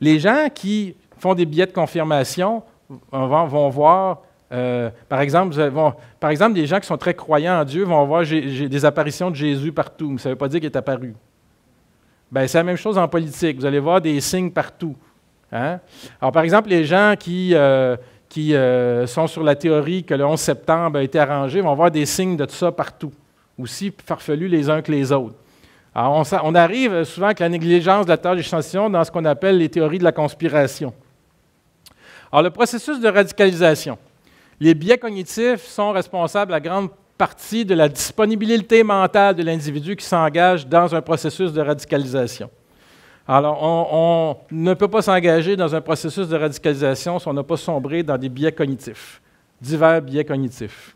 Les gens qui font des billets de confirmation vont, voir, euh, par, exemple, par exemple, des gens qui sont très croyants en Dieu vont voir des apparitions de Jésus partout, mais ça ne veut pas dire qu'il est apparu. Bien, c'est la même chose en politique. Vous allez voir des signes partout. Hein. Alors, par exemple, les gens qui, euh, sont sur la théorie que le 11 septembre a été arrangé vont voir des signes de tout ça partout, aussi farfelus les uns que les autres on, arrive souvent avec la négligence de la tâche sanctions dans ce qu'on appelle les théories de la conspiration. Alors, le processus de radicalisation. Les biais cognitifs sont responsables à grande partie de la disponibilité mentale de l'individu qui s'engage dans un processus de radicalisation. Alors, on, ne peut pas s'engager dans un processus de radicalisation si on n'a pas sombré dans des biais cognitifs, divers biais cognitifs.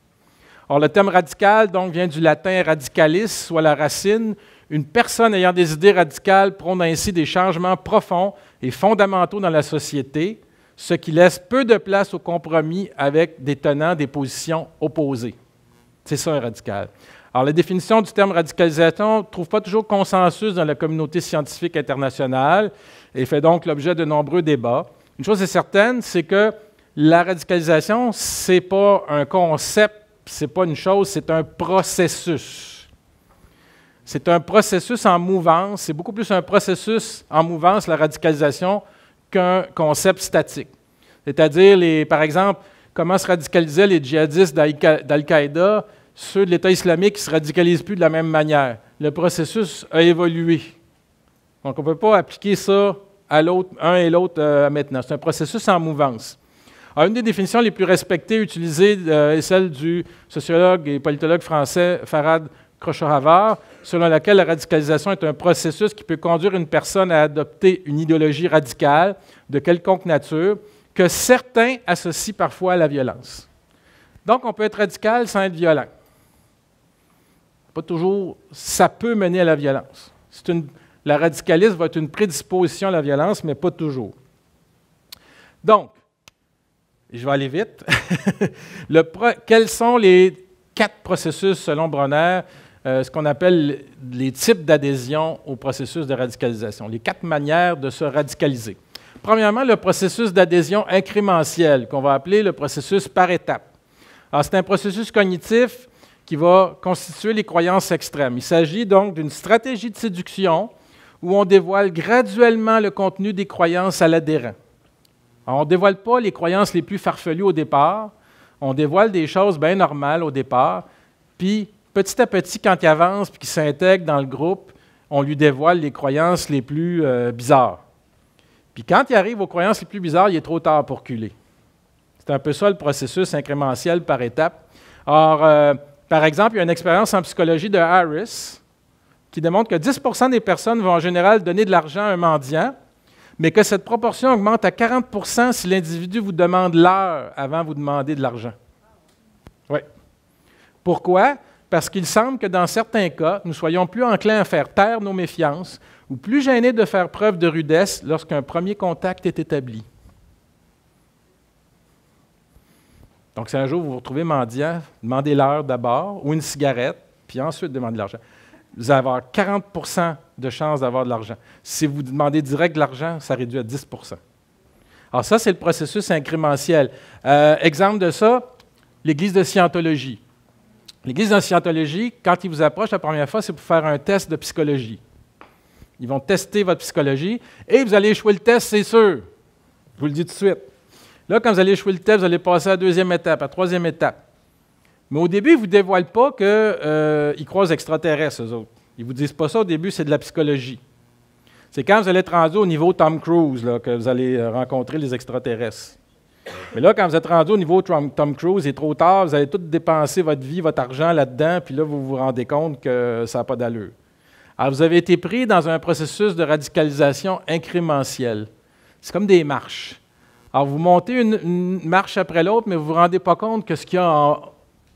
Alors, le terme radical, donc, vient du latin radicalis, soit la racine, une personne ayant des idées radicales prône ainsi des changements profonds et fondamentaux dans la société, ce qui laisse peu de place au compromis avec des tenants des positions opposées. C'est ça un radical. Alors, la définition du terme radicalisation ne trouve pas toujours consensus dans la communauté scientifique internationale et fait donc l'objet de nombreux débats. Une chose est certaine, c'est que la radicalisation, ce n'est pas un concept, ce n'est pas une chose, c'est un processus. C'est un processus en mouvance, c'est beaucoup plus un processus en mouvance, la radicalisation, qu'un concept statique. C'est-à-dire, par exemple, comment se radicalisaient les djihadistes d'Al-Qaïda, ceux de l'État islamique qui ne se radicalisent plus de la même manière. Le processus a évolué. Donc, on ne peut pas appliquer ça à l'autre, un et l'autre euh, maintenant. C'est un processus en mouvance. une des définitions les plus respectées utilisées euh, est celle du sociologue et politologue français Farad Crochet-Havard, selon laquelle la radicalisation est un processus qui peut conduire une personne à adopter une idéologie radicale de quelconque nature que certains associent parfois à la violence. Donc, on peut être radical sans être violent. Pas toujours, ça peut mener à la violence. la radicalisme va être une prédisposition à la violence, mais pas toujours. Donc, je vais aller vite. quels sont les quatre processus, selon Bronner, euh, ce qu'on appelle les types d'adhésion au processus de radicalisation, les quatre manières de se radicaliser. Premièrement, le processus d'adhésion incrémentiel, qu'on va appeler le processus par étape. c'est un processus cognitif qui va constituer les croyances extrêmes. Il s'agit donc d'une stratégie de séduction où on dévoile graduellement le contenu des croyances à l'adhérent. On ne dévoile pas les croyances les plus farfelues au départ, on dévoile des choses bien normales au départ, puis petit à petit, quand il avance et qu'il s'intègre dans le groupe, on lui dévoile les croyances les plus euh, bizarres. Puis quand il arrive aux croyances les plus bizarres, il est trop tard pour culer. C'est un peu ça le processus incrémentiel par étape. Or, euh, par exemple, il y a une expérience en psychologie de Harris qui démontre que 10 des personnes vont en général donner de l'argent à un mendiant, mais que cette proportion augmente à 40 si l'individu vous demande l'heure avant de vous demander de l'argent. Oui. Pourquoi? parce qu'il semble que dans certains cas, nous soyons plus enclins à faire taire nos méfiances ou plus gênés de faire preuve de rudesse lorsqu'un premier contact est établi. Donc, si un jour vous vous retrouvez mendiant, demandez l'heure d'abord ou une cigarette, puis ensuite demandez l'argent. Vous allez avoir 40 de chances d'avoir de l'argent. Si vous demandez direct de l'argent, ça réduit à 10 Alors, ça, c'est le processus incrémentiel. Euh, exemple de ça, l'Église de Scientologie. L'Église de scientologie, quand ils vous approchent la première fois, c'est pour faire un test de psychologie. Ils vont tester votre psychologie et vous allez échouer le test, c'est sûr. Je vous le dis tout de suite. Là, quand vous allez échouer le test, vous allez passer à la deuxième étape, à la troisième étape. Mais au début, ils ne vous dévoilent pas qu'ils euh, croisent extraterrestres, eux autres. Ils ne vous disent pas ça au début, c'est de la psychologie. C'est quand vous allez être rendu au niveau Tom Cruise que vous allez euh, rencontrer les extraterrestres. Mais là, quand vous êtes rendu au niveau Trump, Tom Cruise, il est trop tard, vous avez tout dépensé votre vie, votre argent là-dedans, puis là, vous vous rendez compte que ça n'a pas d'allure. Alors, vous avez été pris dans un processus de radicalisation incrémentielle. C'est comme des marches. Alors, vous montez une, marche après l'autre, mais vous ne vous rendez pas compte que ce qu'il y a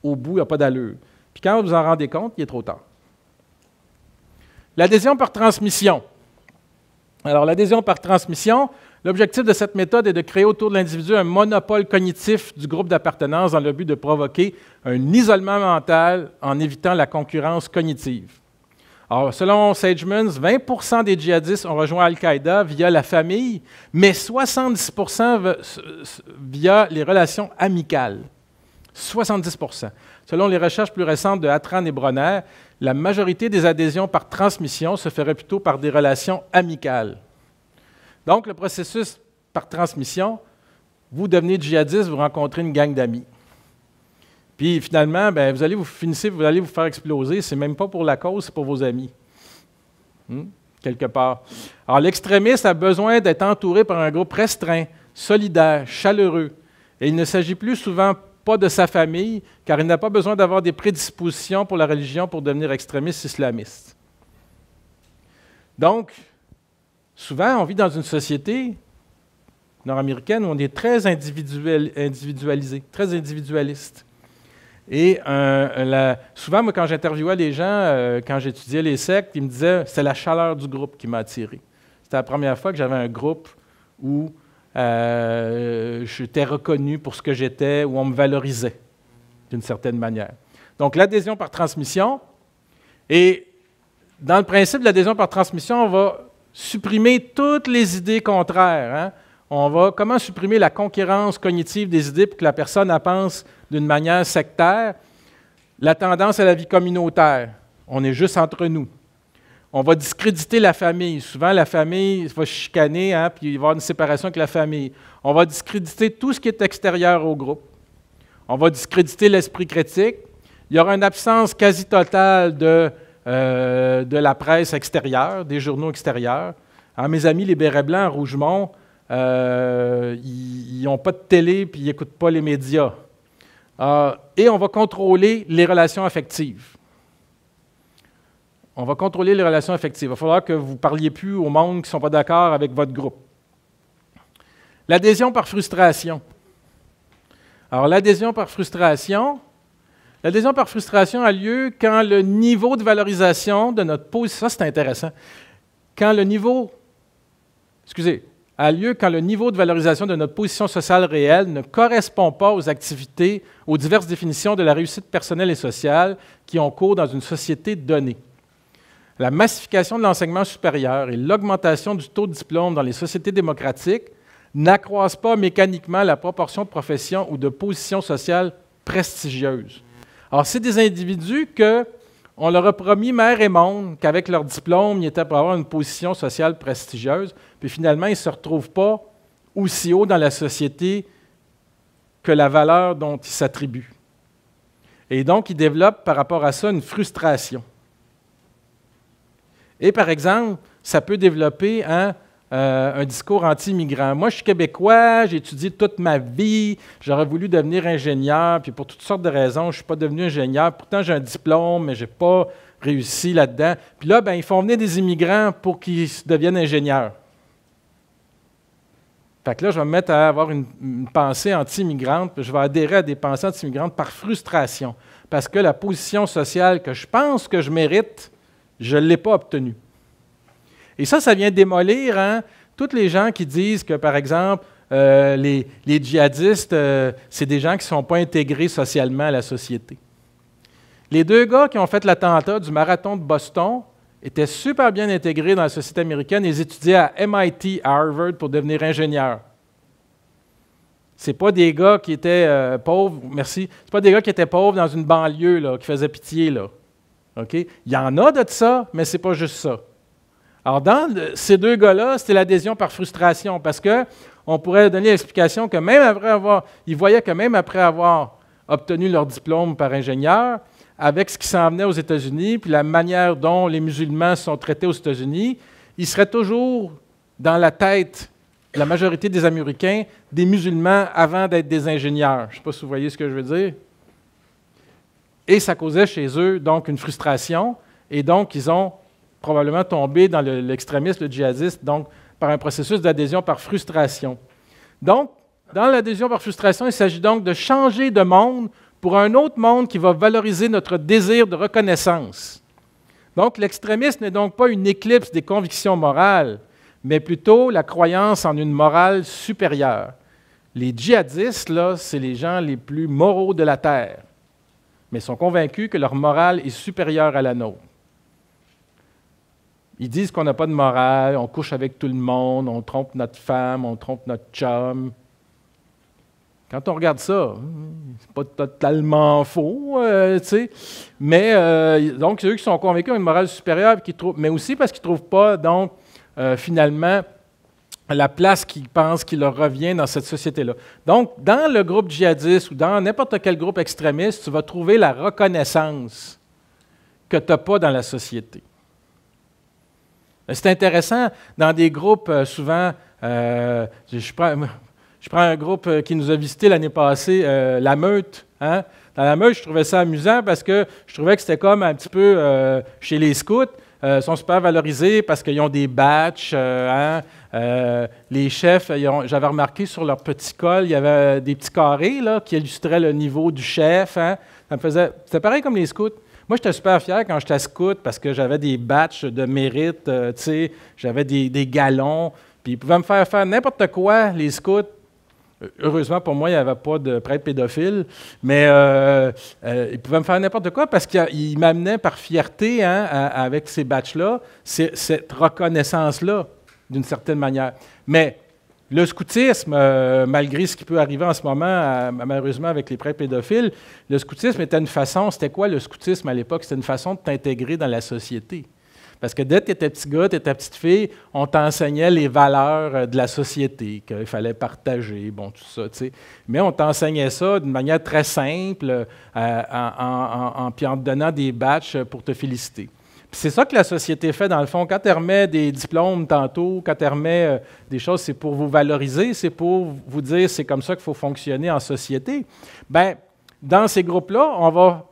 au bout n'a pas d'allure. Puis quand vous vous en rendez compte, il est trop tard. L'adhésion par transmission. Alors, l'adhésion par transmission, L'objectif de cette méthode est de créer autour de l'individu un monopole cognitif du groupe d'appartenance dans le but de provoquer un isolement mental en évitant la concurrence cognitive. selon Sagemans, 20 des djihadistes ont rejoint Al-Qaïda via la famille, mais 70 via les relations amicales. 70 Selon les recherches plus récentes de Hatran et Bronner, la majorité des adhésions par transmission se ferait plutôt par des relations amicales. Donc, le processus par transmission, vous devenez djihadiste, vous rencontrez une gang d'amis. Puis finalement, ben, vous allez vous finissez, vous allez vous faire exploser. C'est même pas pour la cause, c'est pour vos amis. Hmm? Quelque part. Alors, l'extrémiste a besoin d'être entouré par un groupe restreint, solidaire, chaleureux. Et il ne s'agit plus souvent pas de sa famille, car il n'a pas besoin d'avoir des prédispositions pour la religion pour devenir extrémiste islamiste. Donc, Souvent, on vit dans une société nord-américaine où on est très individuel, individualisé, très individualiste. Et euh, souvent, moi, quand j'interviewais les gens, euh, quand j'étudiais les sectes, ils me disaient c'est la chaleur du groupe qui m'a attiré. C'était la première fois que j'avais un groupe où euh, j'étais reconnu pour ce que j'étais, où on me valorisait d'une certaine manière. Donc, l'adhésion par transmission. Et dans le principe de l'adhésion par transmission, on va supprimer toutes les idées contraires. Hein? On va comment supprimer la conquérance cognitive des idées pour que la personne pense d'une manière sectaire. La tendance à la vie communautaire. On est juste entre nous. On va discréditer la famille. Souvent, la famille va chicaner, hein, puis il va y avoir une séparation avec la famille. On va discréditer tout ce qui est extérieur au groupe. On va discréditer l'esprit critique. Il y aura une absence quasi totale de euh, de la presse extérieure, des journaux extérieurs. Hein, mes amis, les Bérets Blancs à Rougemont, euh, ils n'ont pas de télé puis ils n'écoutent pas les médias. Euh, et on va contrôler les relations affectives. On va contrôler les relations affectives. Il va falloir que vous ne parliez plus aux membres qui ne sont pas d'accord avec votre groupe. L'adhésion par frustration. Alors, l'adhésion par frustration, L'adhésion par frustration a lieu quand le niveau de valorisation de notre position, ça c'est intéressant, quand le niveau, a lieu quand le niveau de valorisation de notre position sociale réelle ne correspond pas aux activités, aux diverses définitions de la réussite personnelle et sociale qui ont cours dans une société donnée. La massification de l'enseignement supérieur et l'augmentation du taux de diplôme dans les sociétés démocratiques n'accroissent pas mécaniquement la proportion de professions ou de positions sociales prestigieuses. Alors, c'est des individus que on leur a promis mère et monde qu'avec leur diplôme, ils étaient pour avoir une position sociale prestigieuse, puis finalement, ils ne se retrouvent pas aussi haut dans la société que la valeur dont ils s'attribuent. Et donc, ils développent par rapport à ça une frustration. Et par exemple, ça peut développer un euh, un discours anti-immigrant. Moi, je suis québécois, j'ai étudié toute ma vie, j'aurais voulu devenir ingénieur, puis pour toutes sortes de raisons, je ne suis pas devenu ingénieur. Pourtant, j'ai un diplôme, mais je n'ai pas réussi là-dedans. Puis là, ben, ils font venir des immigrants pour qu'ils deviennent ingénieurs. Fait que là, je vais me mettre à avoir une, pensée anti-immigrante, je vais adhérer à des pensées anti-immigrantes par frustration, parce que la position sociale que je pense que je mérite, je ne l'ai pas obtenue. Et ça, ça vient démolir hein, toutes les gens qui disent que, par exemple, euh, les, djihadistes, euh, c'est des gens qui ne sont pas intégrés socialement à la société. Les deux gars qui ont fait l'attentat du marathon de Boston étaient super bien intégrés dans la société américaine. Ils étudiaient à MIT, à Harvard, pour devenir ingénieurs. C'est pas des gars qui étaient euh, pauvres, merci. C'est pas des gars qui étaient pauvres dans une banlieue qui faisaient pitié là. Il y en a de ça, mais ce n'est pas juste ça. Alors, dans ces deux gars-là, c'était l'adhésion par frustration, parce que on pourrait donner l'explication que même après avoir, ils voyaient que même après avoir obtenu leur diplôme par ingénieur, avec ce qui s'en venait aux États-Unis, puis la manière dont les musulmans sont traités aux États-Unis, ils seraient toujours dans la tête de la majorité des Américains des musulmans avant d'être des ingénieurs. Je ne sais pas si vous voyez ce que je veux dire. Et ça causait chez eux donc une frustration, et donc ils ont probablement tombé dans l'extrémisme le, le, djihadiste, donc par un processus d'adhésion par frustration. Donc, dans l'adhésion par frustration, il s'agit donc de changer de monde pour un autre monde qui va valoriser notre désir de reconnaissance. Donc, l'extrémisme n'est donc pas une éclipse des convictions morales, mais plutôt la croyance en une morale supérieure. Les djihadistes, là, c'est les gens les plus moraux de la Terre, mais sont convaincus que leur morale est supérieure à la nôtre. Ils disent qu'on n'a pas de morale, on couche avec tout le monde, on trompe notre femme, on trompe notre chum. Quand on regarde ça, c'est pas totalement faux, euh, tu sais. Mais euh, donc, c'est eux qui sont convaincus d'une morale supérieure, mais aussi parce qu'ils ne trouvent pas, donc, euh, finalement, la place qu'ils pensent qu'il leur revient dans cette société-là. Donc, dans le groupe djihadiste ou dans n'importe quel groupe extrémiste, tu vas trouver la reconnaissance que tu n'as pas dans la société. C'est intéressant, dans des groupes, euh, souvent, euh, je, prends, un groupe euh, qui nous a visité l'année passée, La Meute. Hein. Dans La Meute, je trouvais ça amusant parce que je trouvais que c'était comme un petit peu chez les scouts. Ils sont super valorisés parce qu'ils ont des batchs. Hein. les chefs, j'avais remarqué sur leur petit col, il y avait des petits carrés là, qui illustraient le niveau du chef. Hein. Ça faisait, c'était pareil comme les scouts. Moi, j'étais super fier quand j'étais scout parce que j'avais des batchs de mérite, euh, tu sais, j'avais des, galons, puis ils pouvaient me faire faire n'importe quoi, les scouts. Heureusement pour moi, il n'y avait pas de prêtre pédophile, mais euh, euh, ils pouvaient me faire n'importe quoi parce qu'ils m'amenaient par fierté hein, avec ces batchs-là, cette reconnaissance-là, d'une certaine manière. Mais le scoutisme, euh, malgré ce qui peut arriver en ce moment, malheureusement avec les prêts pédophiles, le scoutisme était une façon, c'était quoi le scoutisme à l'époque? C'était une façon de t'intégrer dans la société. Parce que dès que tu étais petit gars, tu étais petite fille, on t'enseignait les valeurs euh, de la société, qu'il fallait partager, bon, tout ça, tu sais. Mais on t'enseignait ça d'une manière très simple, euh, en, puis en te donnant des batchs pour te féliciter. C'est ça que la société fait, dans le fond. Quand elle remet des diplômes tantôt, quand elle remet euh, des choses, c'est pour vous valoriser, c'est pour vous dire c'est comme ça qu'il faut fonctionner en société. Bien, dans ces groupes-là, on va.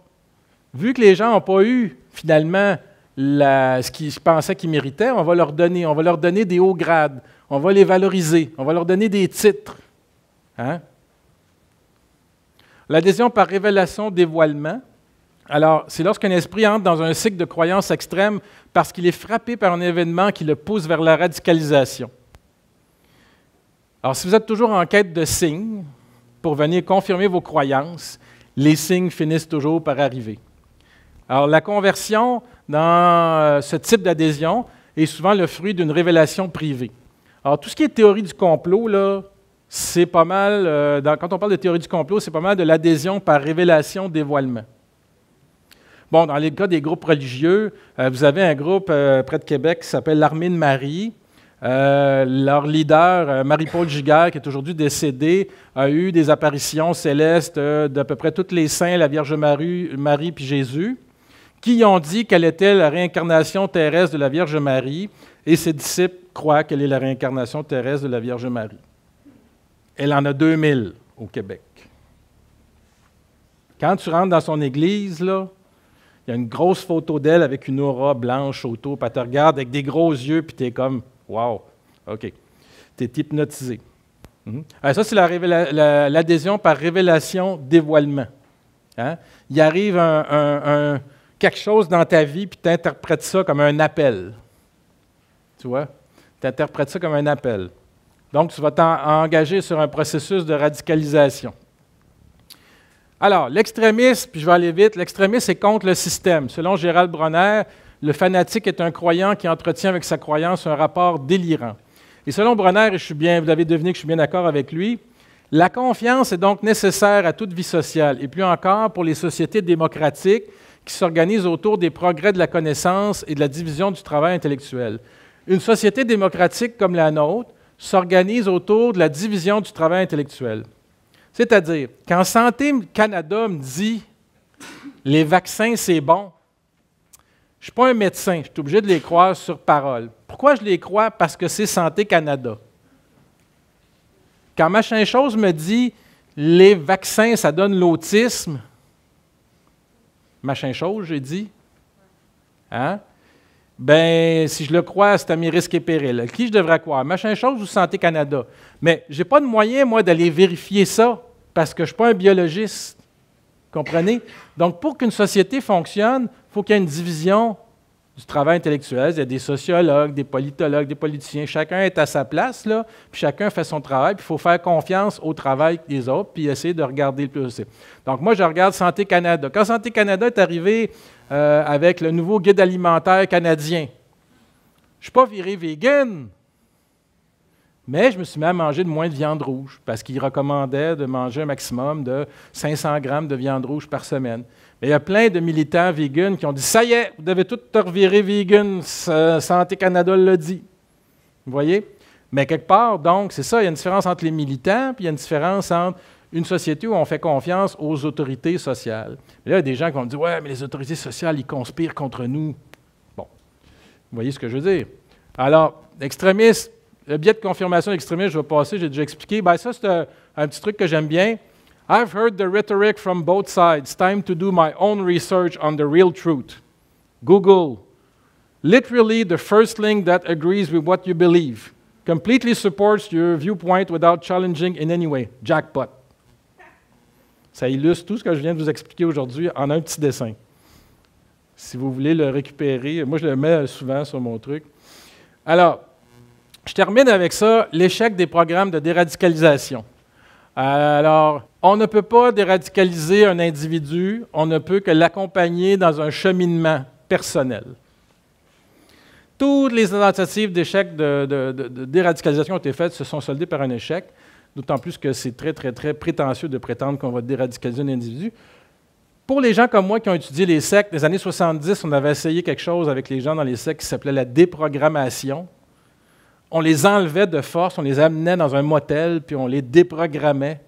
Vu que les gens n'ont pas eu, finalement, ce qu'ils pensaient qu'ils méritaient, on va leur donner. On va leur donner des hauts grades. On va les valoriser. On va leur donner des titres. Hein? L'adhésion par révélation, dévoilement. Alors, c'est lorsqu'un esprit entre dans un cycle de croyance extrême parce qu'il est frappé par un événement qui le pousse vers la radicalisation. Alors, si vous êtes toujours en quête de signes pour venir confirmer vos croyances, les signes finissent toujours par arriver. Alors, la conversion dans euh, ce type d'adhésion est souvent le fruit d'une révélation privée. Alors, tout ce qui est théorie du complot, là, c'est pas mal, euh, quand on parle de théorie du complot, c'est pas mal de l'adhésion par révélation, dévoilement dans le cas des groupes religieux, euh, vous avez un groupe euh, près de Québec qui s'appelle l'Armée de Marie. Euh, leur leader, Marie-Paul Giguère, qui est aujourd'hui décédée, a eu des apparitions célestes d'à peu près tous les saints, la Vierge Marie, Marie puis Jésus, qui ont dit qu'elle était la réincarnation terrestre de la Vierge Marie, et ses disciples croient qu'elle est la réincarnation terrestre de la Vierge Marie. Elle en a 2000 au Québec. Quand tu rentres dans son église, là, il y a une grosse photo d'elle avec une aura blanche autour, puis elle te regarde avec des gros yeux, puis tu es comme Wow, OK. Tu es hypnotisé. Mhm. Euh, ça, c'est l'adhésion par révélation, dévoilement. Hein? Il arrive quelque chose dans ta vie, puis tu interprètes ça comme un appel. Tu vois? Tu interprètes ça comme un appel. Donc, tu vas t'engager sur un processus de radicalisation. Alors, l'extrémisme, puis je vais aller vite, l'extrémisme est contre le système. Selon Gérald Bronner, le fanatique est un croyant qui entretient avec sa croyance un rapport délirant. Et selon Bronner, et je suis bien, vous l'avez deviné que je suis bien d'accord avec lui, la confiance est donc nécessaire à toute vie sociale, et plus encore pour les sociétés démocratiques qui s'organisent autour des progrès de la connaissance et de la division du travail intellectuel. Une société démocratique comme la nôtre s'organise autour de la division du travail intellectuel. C'est-à-dire, quand Santé Canada me dit les vaccins, c'est bon, je ne suis pas un médecin, je suis obligé de les croire sur parole. Pourquoi je les crois? Parce que c'est Santé Canada. Quand Machin Chose me dit les vaccins, ça donne l'autisme, Machin Chose, j'ai dit, hein? Ben, si je le crois, c'est à mes risques et périls. Qui je devrais croire? Machin chose ou Santé Canada? Mais je n'ai pas de moyen, moi, d'aller vérifier ça parce que je ne suis pas un biologiste. Comprenez? Donc, pour qu'une société fonctionne, il faut qu'il y ait une division du travail intellectuel. Il y a des sociologues, des politologues, des politiciens. Chacun est à sa place, là, puis chacun fait son travail. Puis il faut faire confiance au travail des autres, puis essayer de regarder le plus possible. Donc, moi, je regarde Santé Canada. Quand Santé Canada est arrivé euh, avec le nouveau guide alimentaire canadien. Je ne suis pas viré vegan, mais je me suis mis à manger de moins de viande rouge parce qu'il recommandait de manger un maximum de 500 grammes de viande rouge par semaine. Mais il y a plein de militants vegan qui ont dit Ça y est, vous devez tout te revirer vegan, Santé Canada l'a dit. Vous voyez? Mais quelque part, donc, c'est ça, il y a une différence entre les militants, puis il y a une différence entre une société où on fait confiance aux autorités sociales. Mais là, il y a des gens qui vont me dire Ouais, mais les autorités sociales, ils conspirent contre nous. Bon, vous voyez ce que je veux dire. Alors, extrémiste, le biais de confirmation extrémiste, je vais passer, j'ai déjà expliqué. Ben, ça, c'est un, un, petit truc que j'aime bien. I've heard the rhetoric from both sides. Time to do my own research on the real truth. Google. Literally the first link that agrees with what you believe. Completely supports your viewpoint without challenging in any way. Jackpot. Ça illustre tout ce que je viens de vous expliquer aujourd'hui en un petit dessin. Si vous voulez le récupérer, moi je le mets souvent sur mon truc. Alors, je termine avec ça, l'échec des programmes de déradicalisation. Euh, alors, on ne peut pas déradicaliser un individu, on ne peut que l'accompagner dans un cheminement personnel. Toutes les tentatives d'échec de, de, déradicalisation ont été faites, se sont soldées par un échec d'autant plus que c'est très, très, très prétentieux de prétendre qu'on va déradicaliser un individu. Pour les gens comme moi qui ont étudié les sectes, les années 70, on avait essayé quelque chose avec les gens dans les sectes qui s'appelait la déprogrammation. On les enlevait de force, on les amenait dans un motel, puis on les déprogrammait.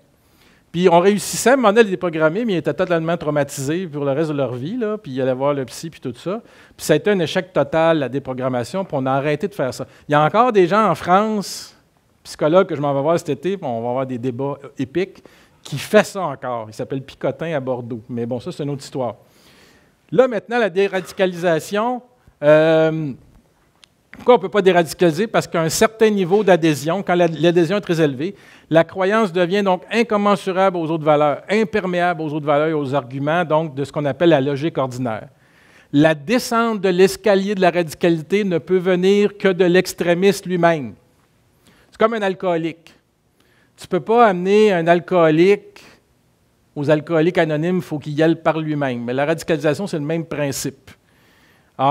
Puis on réussissait, mais on les déprogrammer, mais ils étaient totalement traumatisés pour le reste de leur vie, là, puis il allaient voir le psy, puis tout ça. Puis ça a été un échec total, la déprogrammation, puis on a arrêté de faire ça. Il y a encore des gens en France psychologue que je m'en vais voir cet été, on va avoir des débats euh, épiques, qui fait ça encore. Il s'appelle Picotin à Bordeaux. Mais bon, ça, c'est une autre histoire. Là, maintenant, la déradicalisation, euh, pourquoi on ne peut pas déradicaliser? Parce qu'à un certain niveau d'adhésion, quand l'adhésion est très élevée, la croyance devient donc incommensurable aux autres valeurs, imperméable aux autres valeurs et aux arguments, donc de ce qu'on appelle la logique ordinaire. La descente de l'escalier de la radicalité ne peut venir que de l'extrémiste lui-même. C'est comme un alcoolique. Tu ne peux pas amener un alcoolique aux alcooliques anonymes, il faut qu'il y aille par lui-même. Mais la radicalisation, c'est le même principe.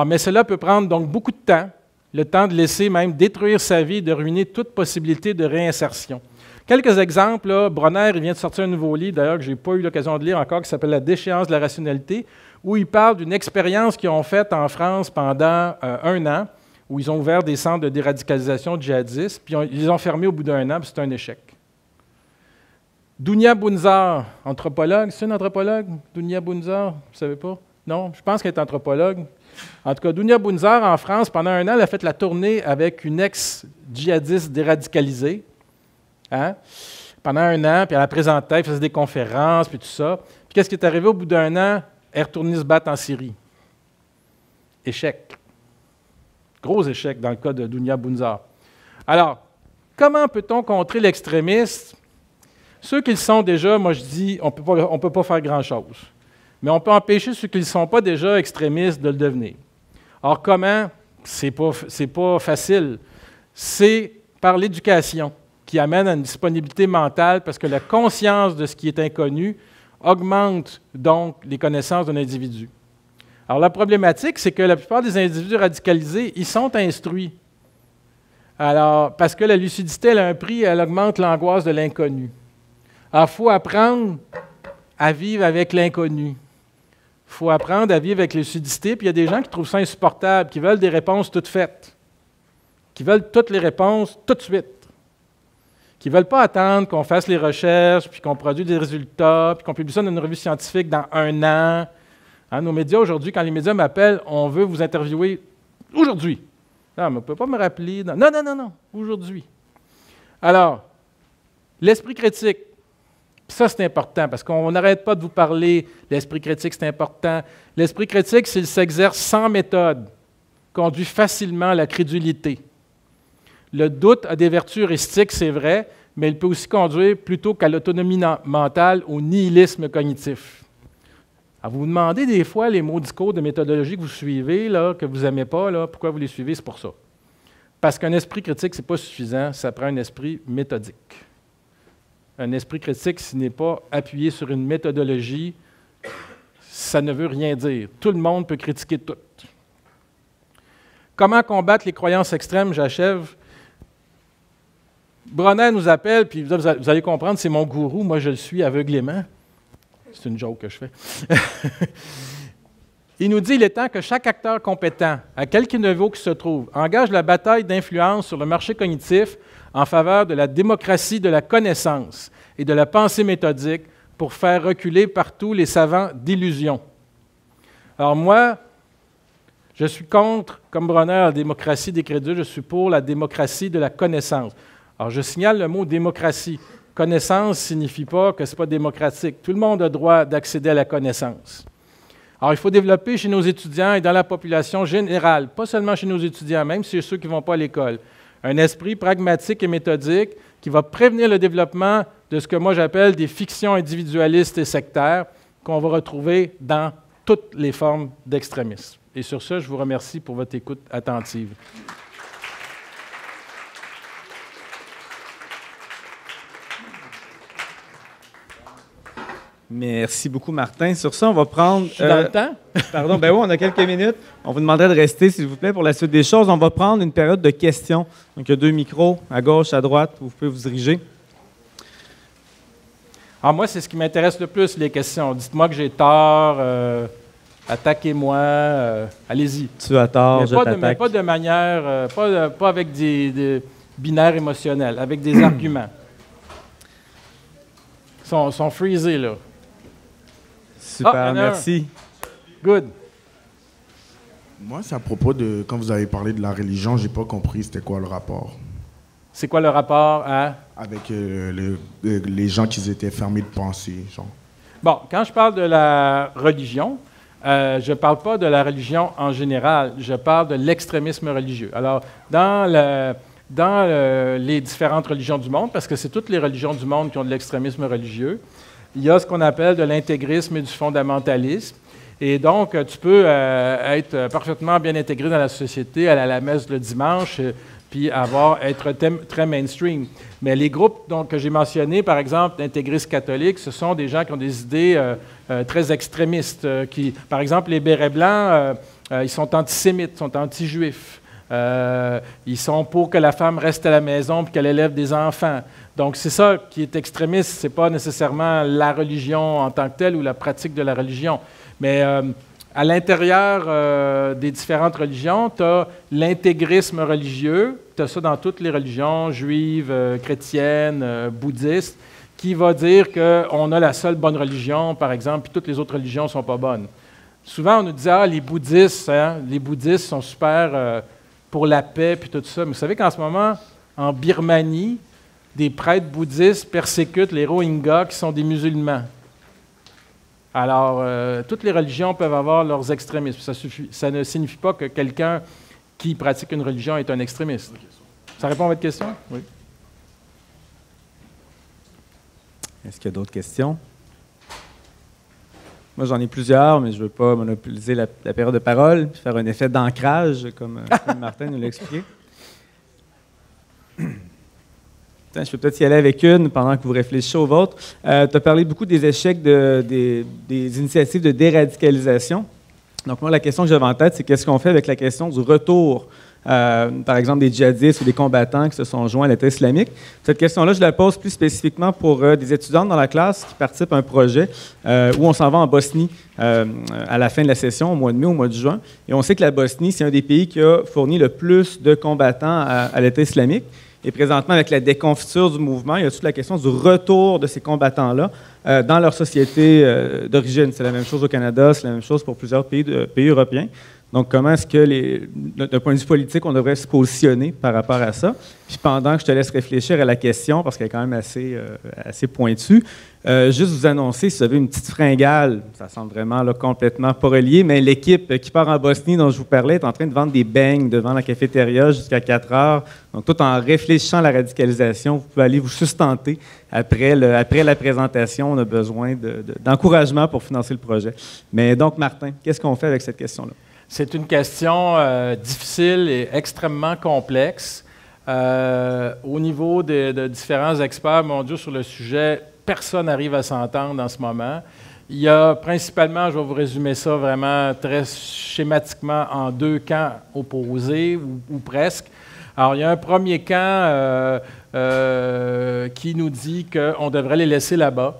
mais cela peut prendre donc beaucoup de temps, le temps de laisser même détruire sa vie, de ruiner toute possibilité de réinsertion. Quelques exemples, Bronner vient de sortir un nouveau livre, d'ailleurs, que je n'ai pas eu l'occasion de lire encore, qui s'appelle La déchéance de la rationalité, où il parle d'une expérience qu'ils ont faite en France pendant euh, un an, où ils ont ouvert des centres de déradicalisation djihadistes, puis ils les ont fermés au bout d'un an, puis c'est un échec. Dunia Bounzar, anthropologue, c'est une anthropologue, Dunia Bounzar, vous ne savez pas? Non, je pense qu'elle est anthropologue. En tout cas, Dunia Bounzar, en France, pendant un an, elle a fait la tournée avec une ex-djihadiste déradicalisée. Hein? Pendant un an, puis elle la présentait, elle faisait des conférences, puis tout ça. Puis qu'est-ce qui est arrivé au bout d'un an? Elle est se battre en Syrie. Échec. Gros échec dans le cas de Dunia Bunza. Alors, comment peut-on contrer l'extrémiste? Ceux qui le sont déjà, moi je dis, on ne peut pas faire grand-chose. Mais on peut empêcher ceux qui ne sont pas déjà extrémistes de le devenir. Alors comment? Ce n'est pas facile. C'est par l'éducation qui amène à une disponibilité mentale parce que la conscience de ce qui est inconnu augmente donc les connaissances d'un individu. Alors la problématique, c'est que la plupart des individus radicalisés, ils sont instruits. Alors, parce que la lucidité, elle a un prix, elle augmente l'angoisse de l'inconnu. Alors, il faut apprendre à vivre avec l'inconnu. Il faut apprendre à vivre avec la lucidité. Puis il y a des gens qui trouvent ça insupportable, qui veulent des réponses toutes faites, qui veulent toutes les réponses tout de suite qui ne veulent pas attendre qu'on fasse les recherches, puis qu'on produise des résultats, puis qu'on publie ça dans une revue scientifique dans un an, nos médias aujourd'hui, quand les médias m'appellent, on veut vous interviewer aujourd'hui. Non, mais on ne peut pas me rappeler. Non, non, non, non, aujourd'hui. Alors, l'esprit critique, ça c'est important parce qu'on n'arrête pas de vous parler. L'esprit critique, c'est important. L'esprit critique, s'il s'exerce sans méthode, conduit facilement à la crédulité. Le doute a des vertus heuristiques, c'est vrai, mais il peut aussi conduire plutôt qu'à l'autonomie mentale, au nihilisme cognitif. À vous vous demandez des fois les mots discours de méthodologie que vous suivez, là, que vous n'aimez pas, là, pourquoi vous les suivez, c'est pour ça. Parce qu'un esprit critique, ce n'est pas suffisant, ça prend un esprit méthodique. Un esprit critique, ce n'est pas appuyé sur une méthodologie, ça ne veut rien dire. Tout le monde peut critiquer tout. Comment combattre les croyances extrêmes? J'achève. Brunet nous appelle, puis vous allez comprendre, c'est mon gourou, moi je le suis aveuglément. C'est une joke que je fais. Il nous dit, il est temps que chaque acteur compétent, à quelque niveau qu'il se trouve, engage la bataille d'influence sur le marché cognitif en faveur de la démocratie de la connaissance et de la pensée méthodique pour faire reculer partout les savants d'illusions. Alors moi, je suis contre, comme Bronner, la démocratie des crédules, je suis pour la démocratie de la connaissance. Alors je signale le mot démocratie connaissance ne signifie pas que ce n'est pas démocratique. Tout le monde a droit d'accéder à la connaissance. Alors, il faut développer chez nos étudiants et dans la population générale, pas seulement chez nos étudiants, même chez ceux qui ne vont pas à l'école, un esprit pragmatique et méthodique qui va prévenir le développement de ce que moi j'appelle des fictions individualistes et sectaires qu'on va retrouver dans toutes les formes d'extrémisme. Et sur ce, je vous remercie pour votre écoute attentive. Merci beaucoup, Martin. Sur ça, on va prendre. dans le euh, temps? Pardon, ben oui, on a quelques minutes. On vous demanderait de rester, s'il vous plaît, pour la suite des choses. On va prendre une période de questions. Donc, il y a deux micros, à gauche, à droite, où vous pouvez vous diriger. Alors, ah, moi, c'est ce qui m'intéresse le plus, les questions. Dites-moi que j'ai tort, euh, attaquez-moi, euh, allez-y. Tu as tort, pas de, pas manière, pas, avec des, binaires émotionnels, avec des arguments. Ils sont, sont freezés, là. Ah, Super, merci. Good. Moi, c'est à propos de quand vous avez parlé de la religion, j'ai pas compris c'était quoi le rapport. C'est quoi le rapport à hein? Avec euh, euh, les gens qui étaient fermés de penser, genre. Bon, quand je parle de la religion, euh, je ne parle pas de la religion en général, je parle de l'extrémisme religieux. Alors, dans, les différentes religions du monde, parce que c'est toutes les religions du monde qui ont de l'extrémisme religieux, il y a ce qu'on appelle de l'intégrisme et du fondamentalisme. Et donc, euh, tu peux euh, être parfaitement bien intégré dans la société, aller à la messe le dimanche, euh, puis avoir, être très mainstream. Mais les groupes donc, que j'ai mentionnés, par exemple, d'intégristes catholiques, ce sont des gens qui ont des idées très extrémistes. qui, par exemple, les bérets blancs, ils sont antisémites, sont anti-juifs. Euh, ils sont pour que la femme reste à la maison puis qu'elle élève des enfants. Donc c'est ça qui est extrémiste. Ce n'est pas nécessairement la religion en tant que telle ou la pratique de la religion, mais euh, à l'intérieur euh, des différentes religions, tu as l'intégrisme religieux, tu as ça dans toutes les religions, juives, chrétiennes, bouddhistes, qui va dire qu'on a la seule bonne religion, par exemple, puis toutes les autres religions ne sont pas bonnes. Souvent, on nous dit, ah, les bouddhistes, hein, les bouddhistes sont super pour la paix, puis tout ça. Mais vous savez qu'en ce moment, en Birmanie, des prêtres bouddhistes persécutent les Rohingyas qui sont des musulmans. Alors, euh, toutes les religions peuvent avoir leurs extrémismes. Ça, ça ne signifie pas que quelqu'un qui pratique une religion est un extrémiste. Ça répond à votre question? Oui. Est-ce qu'il y a d'autres questions? Moi, j'en ai plusieurs, mais je ne veux pas monopoliser la, période de parole, faire un effet d'ancrage, comme, euh, Martin nous l'a expliqué. je peux peut-être y aller avec une pendant que vous réfléchissez au vôtre. Euh, tu as parlé beaucoup des échecs des, initiatives de déradicalisation. Donc, moi, la question que j'avais en tête, c'est qu'est-ce qu'on fait avec la question du retour euh, par exemple des djihadistes ou des combattants qui se sont joints à l'État islamique. Cette question-là, je la pose plus spécifiquement pour euh, des étudiantes dans la classe qui participent à un projet euh, où on s'en va en Bosnie à la fin de la session, au mois de mai, au mois de juin. Et on sait que la Bosnie, c'est un des pays qui a fourni le plus de combattants à, l'État islamique. Et présentement, avec la déconfiture du mouvement, il y a toute la question du retour de ces combattants-là dans leur société d'origine. C'est la même chose au Canada, c'est la même chose pour plusieurs de, pays européens. Donc, comment est-ce que, d'un point de vue politique, on devrait se positionner par rapport à ça? Puis pendant que je te laisse réfléchir à la question, parce qu'elle est quand même assez, euh, assez pointue, euh, juste vous annoncer, si vous avez une petite fringale, ça semble vraiment là, complètement pas relié, mais l'équipe euh, qui part en Bosnie dont je vous parlais est en train de vendre des beignes devant la cafétéria jusqu'à 4 heures. Donc, tout en réfléchissant à la radicalisation, vous pouvez aller vous sustenter après, le, après la présentation. On a besoin d'encouragement pour financer le projet. Mais donc, Martin, qu'est-ce qu'on fait avec cette question-là? C'est une question euh, difficile et extrêmement complexe. Euh, au niveau de, différents experts mondiaux sur le sujet, personne n'arrive à s'entendre en ce moment. Il y a principalement, je vais vous résumer ça vraiment très schématiquement en deux camps opposés ou, presque. Alors, il y a un premier camp euh, qui nous dit qu'on devrait les laisser là-bas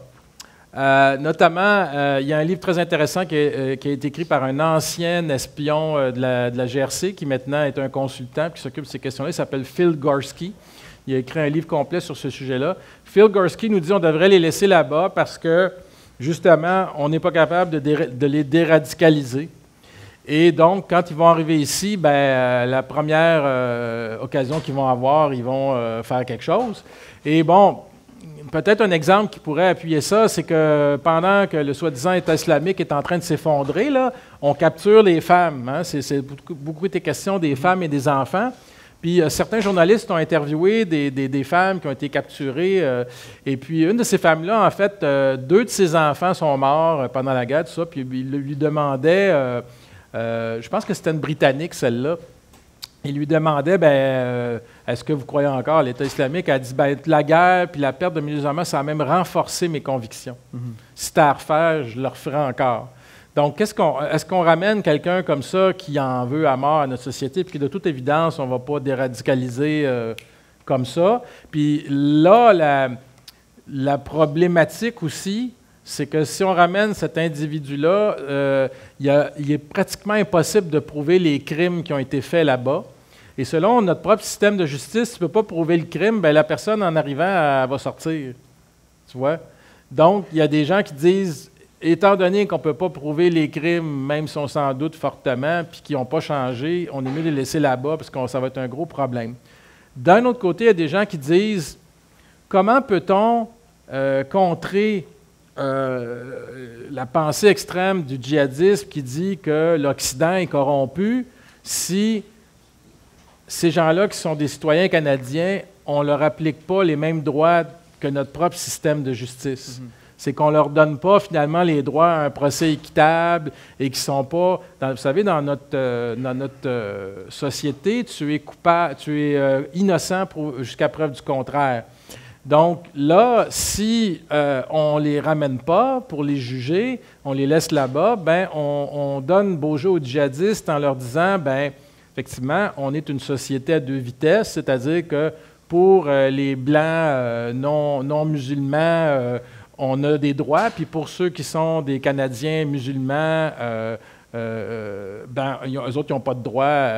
euh, notamment, euh, il y a un livre très intéressant qui, euh, a été écrit par un ancien espion de la, GRC, qui maintenant est un consultant qui s'occupe de ces questions-là. Il s'appelle Phil Gorski. Il a écrit un livre complet sur ce sujet-là. Phil Gorski nous dit qu'on devrait les laisser là-bas parce que, justement, on n'est pas capable de, les déradicaliser. Et donc, quand ils vont arriver ici, ben, la première occasion qu'ils vont avoir, ils vont faire quelque chose. Et bon, Peut-être un exemple qui pourrait appuyer ça, c'est que pendant que le soi-disant État islamique est en train de s'effondrer, on capture les femmes. Hein. C'est beaucoup, beaucoup été question des femmes et des enfants. Puis euh, certains journalistes ont interviewé des, femmes qui ont été capturées. Euh, et puis une de ces femmes-là, en fait, euh, deux de ses enfants sont morts pendant la guerre, tout ça. Puis il lui demandait, je pense que c'était une Britannique, celle-là il lui demandait ben, euh, Est-ce que vous croyez encore à l'État islamique Elle dit ben, La guerre puis la perte de musulmans, ça a même renforcé mes convictions. Mhm. Si à refaire, je le referais encore. Donc, quest est-ce qu'on est ramène quelqu'un comme ça qui en veut à mort à notre société, puis de toute évidence, on ne va pas déradicaliser euh, comme ça? Puis là, la, problématique aussi, c'est que si on ramène cet individu-là, euh, il est pratiquement impossible de prouver les crimes qui ont été faits là-bas. Et selon notre propre système de justice, si tu ne peux pas prouver le crime, bien, la personne en arrivant va sortir. Tu vois? Donc, il y a des gens qui disent étant donné qu'on ne peut pas prouver les crimes, même si on s'en doute fortement, puis qu'ils n'ont pas changé, on est mieux les laisser là-bas parce que ça va être un gros problème. D'un autre côté, il y a des gens qui disent comment peut-on euh, contrer euh, la pensée extrême du djihadisme qui dit que l'Occident est corrompu si ces gens-là qui sont des citoyens canadiens, on ne leur applique pas les mêmes droits que notre propre système de justice. Mhm. C'est qu'on ne leur donne pas finalement les droits à un procès équitable et qui ne sont pas... vous savez, dans notre, euh, notre euh, société, tu es coupable, tu es euh, innocent jusqu'à preuve du contraire. Donc là, si on ne les ramène pas pour les juger, on les laisse là-bas, ben on, donne beau jeu aux djihadistes en leur disant, ben effectivement, on est une société à deux vitesses, c'est-à-dire que pour euh, les Blancs euh, non, musulmans, euh, on a des droits, puis pour ceux qui sont des Canadiens musulmans, ben, eux autres, n'ont pas de droits.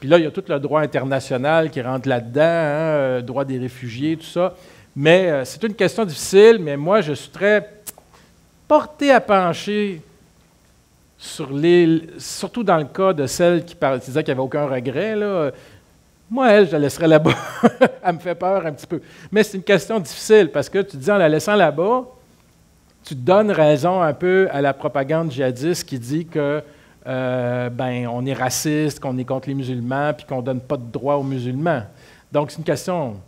puis là, il y a tout le droit international qui rentre là-dedans, hein, droit des réfugiés, tout ça. Mais c'est une question difficile, mais moi, je suis très porté à pencher surtout dans le cas de celle qui, disait qu'il n'y avait aucun regret, là, moi, elle, je la laisserais là-bas. elle me fait peur un petit peu. Mais c'est une question difficile parce que tu dis en la laissant là-bas, tu donnes raison un peu à la propagande djihadiste qui dit que euh, ben, on est raciste, qu'on est contre les musulmans, puis qu'on ne donne pas de droit aux musulmans. Donc, c'est une question.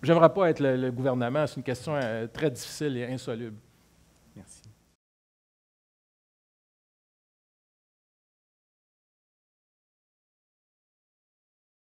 J'aimerais pas être le, gouvernement, c'est une question euh, très difficile et insoluble.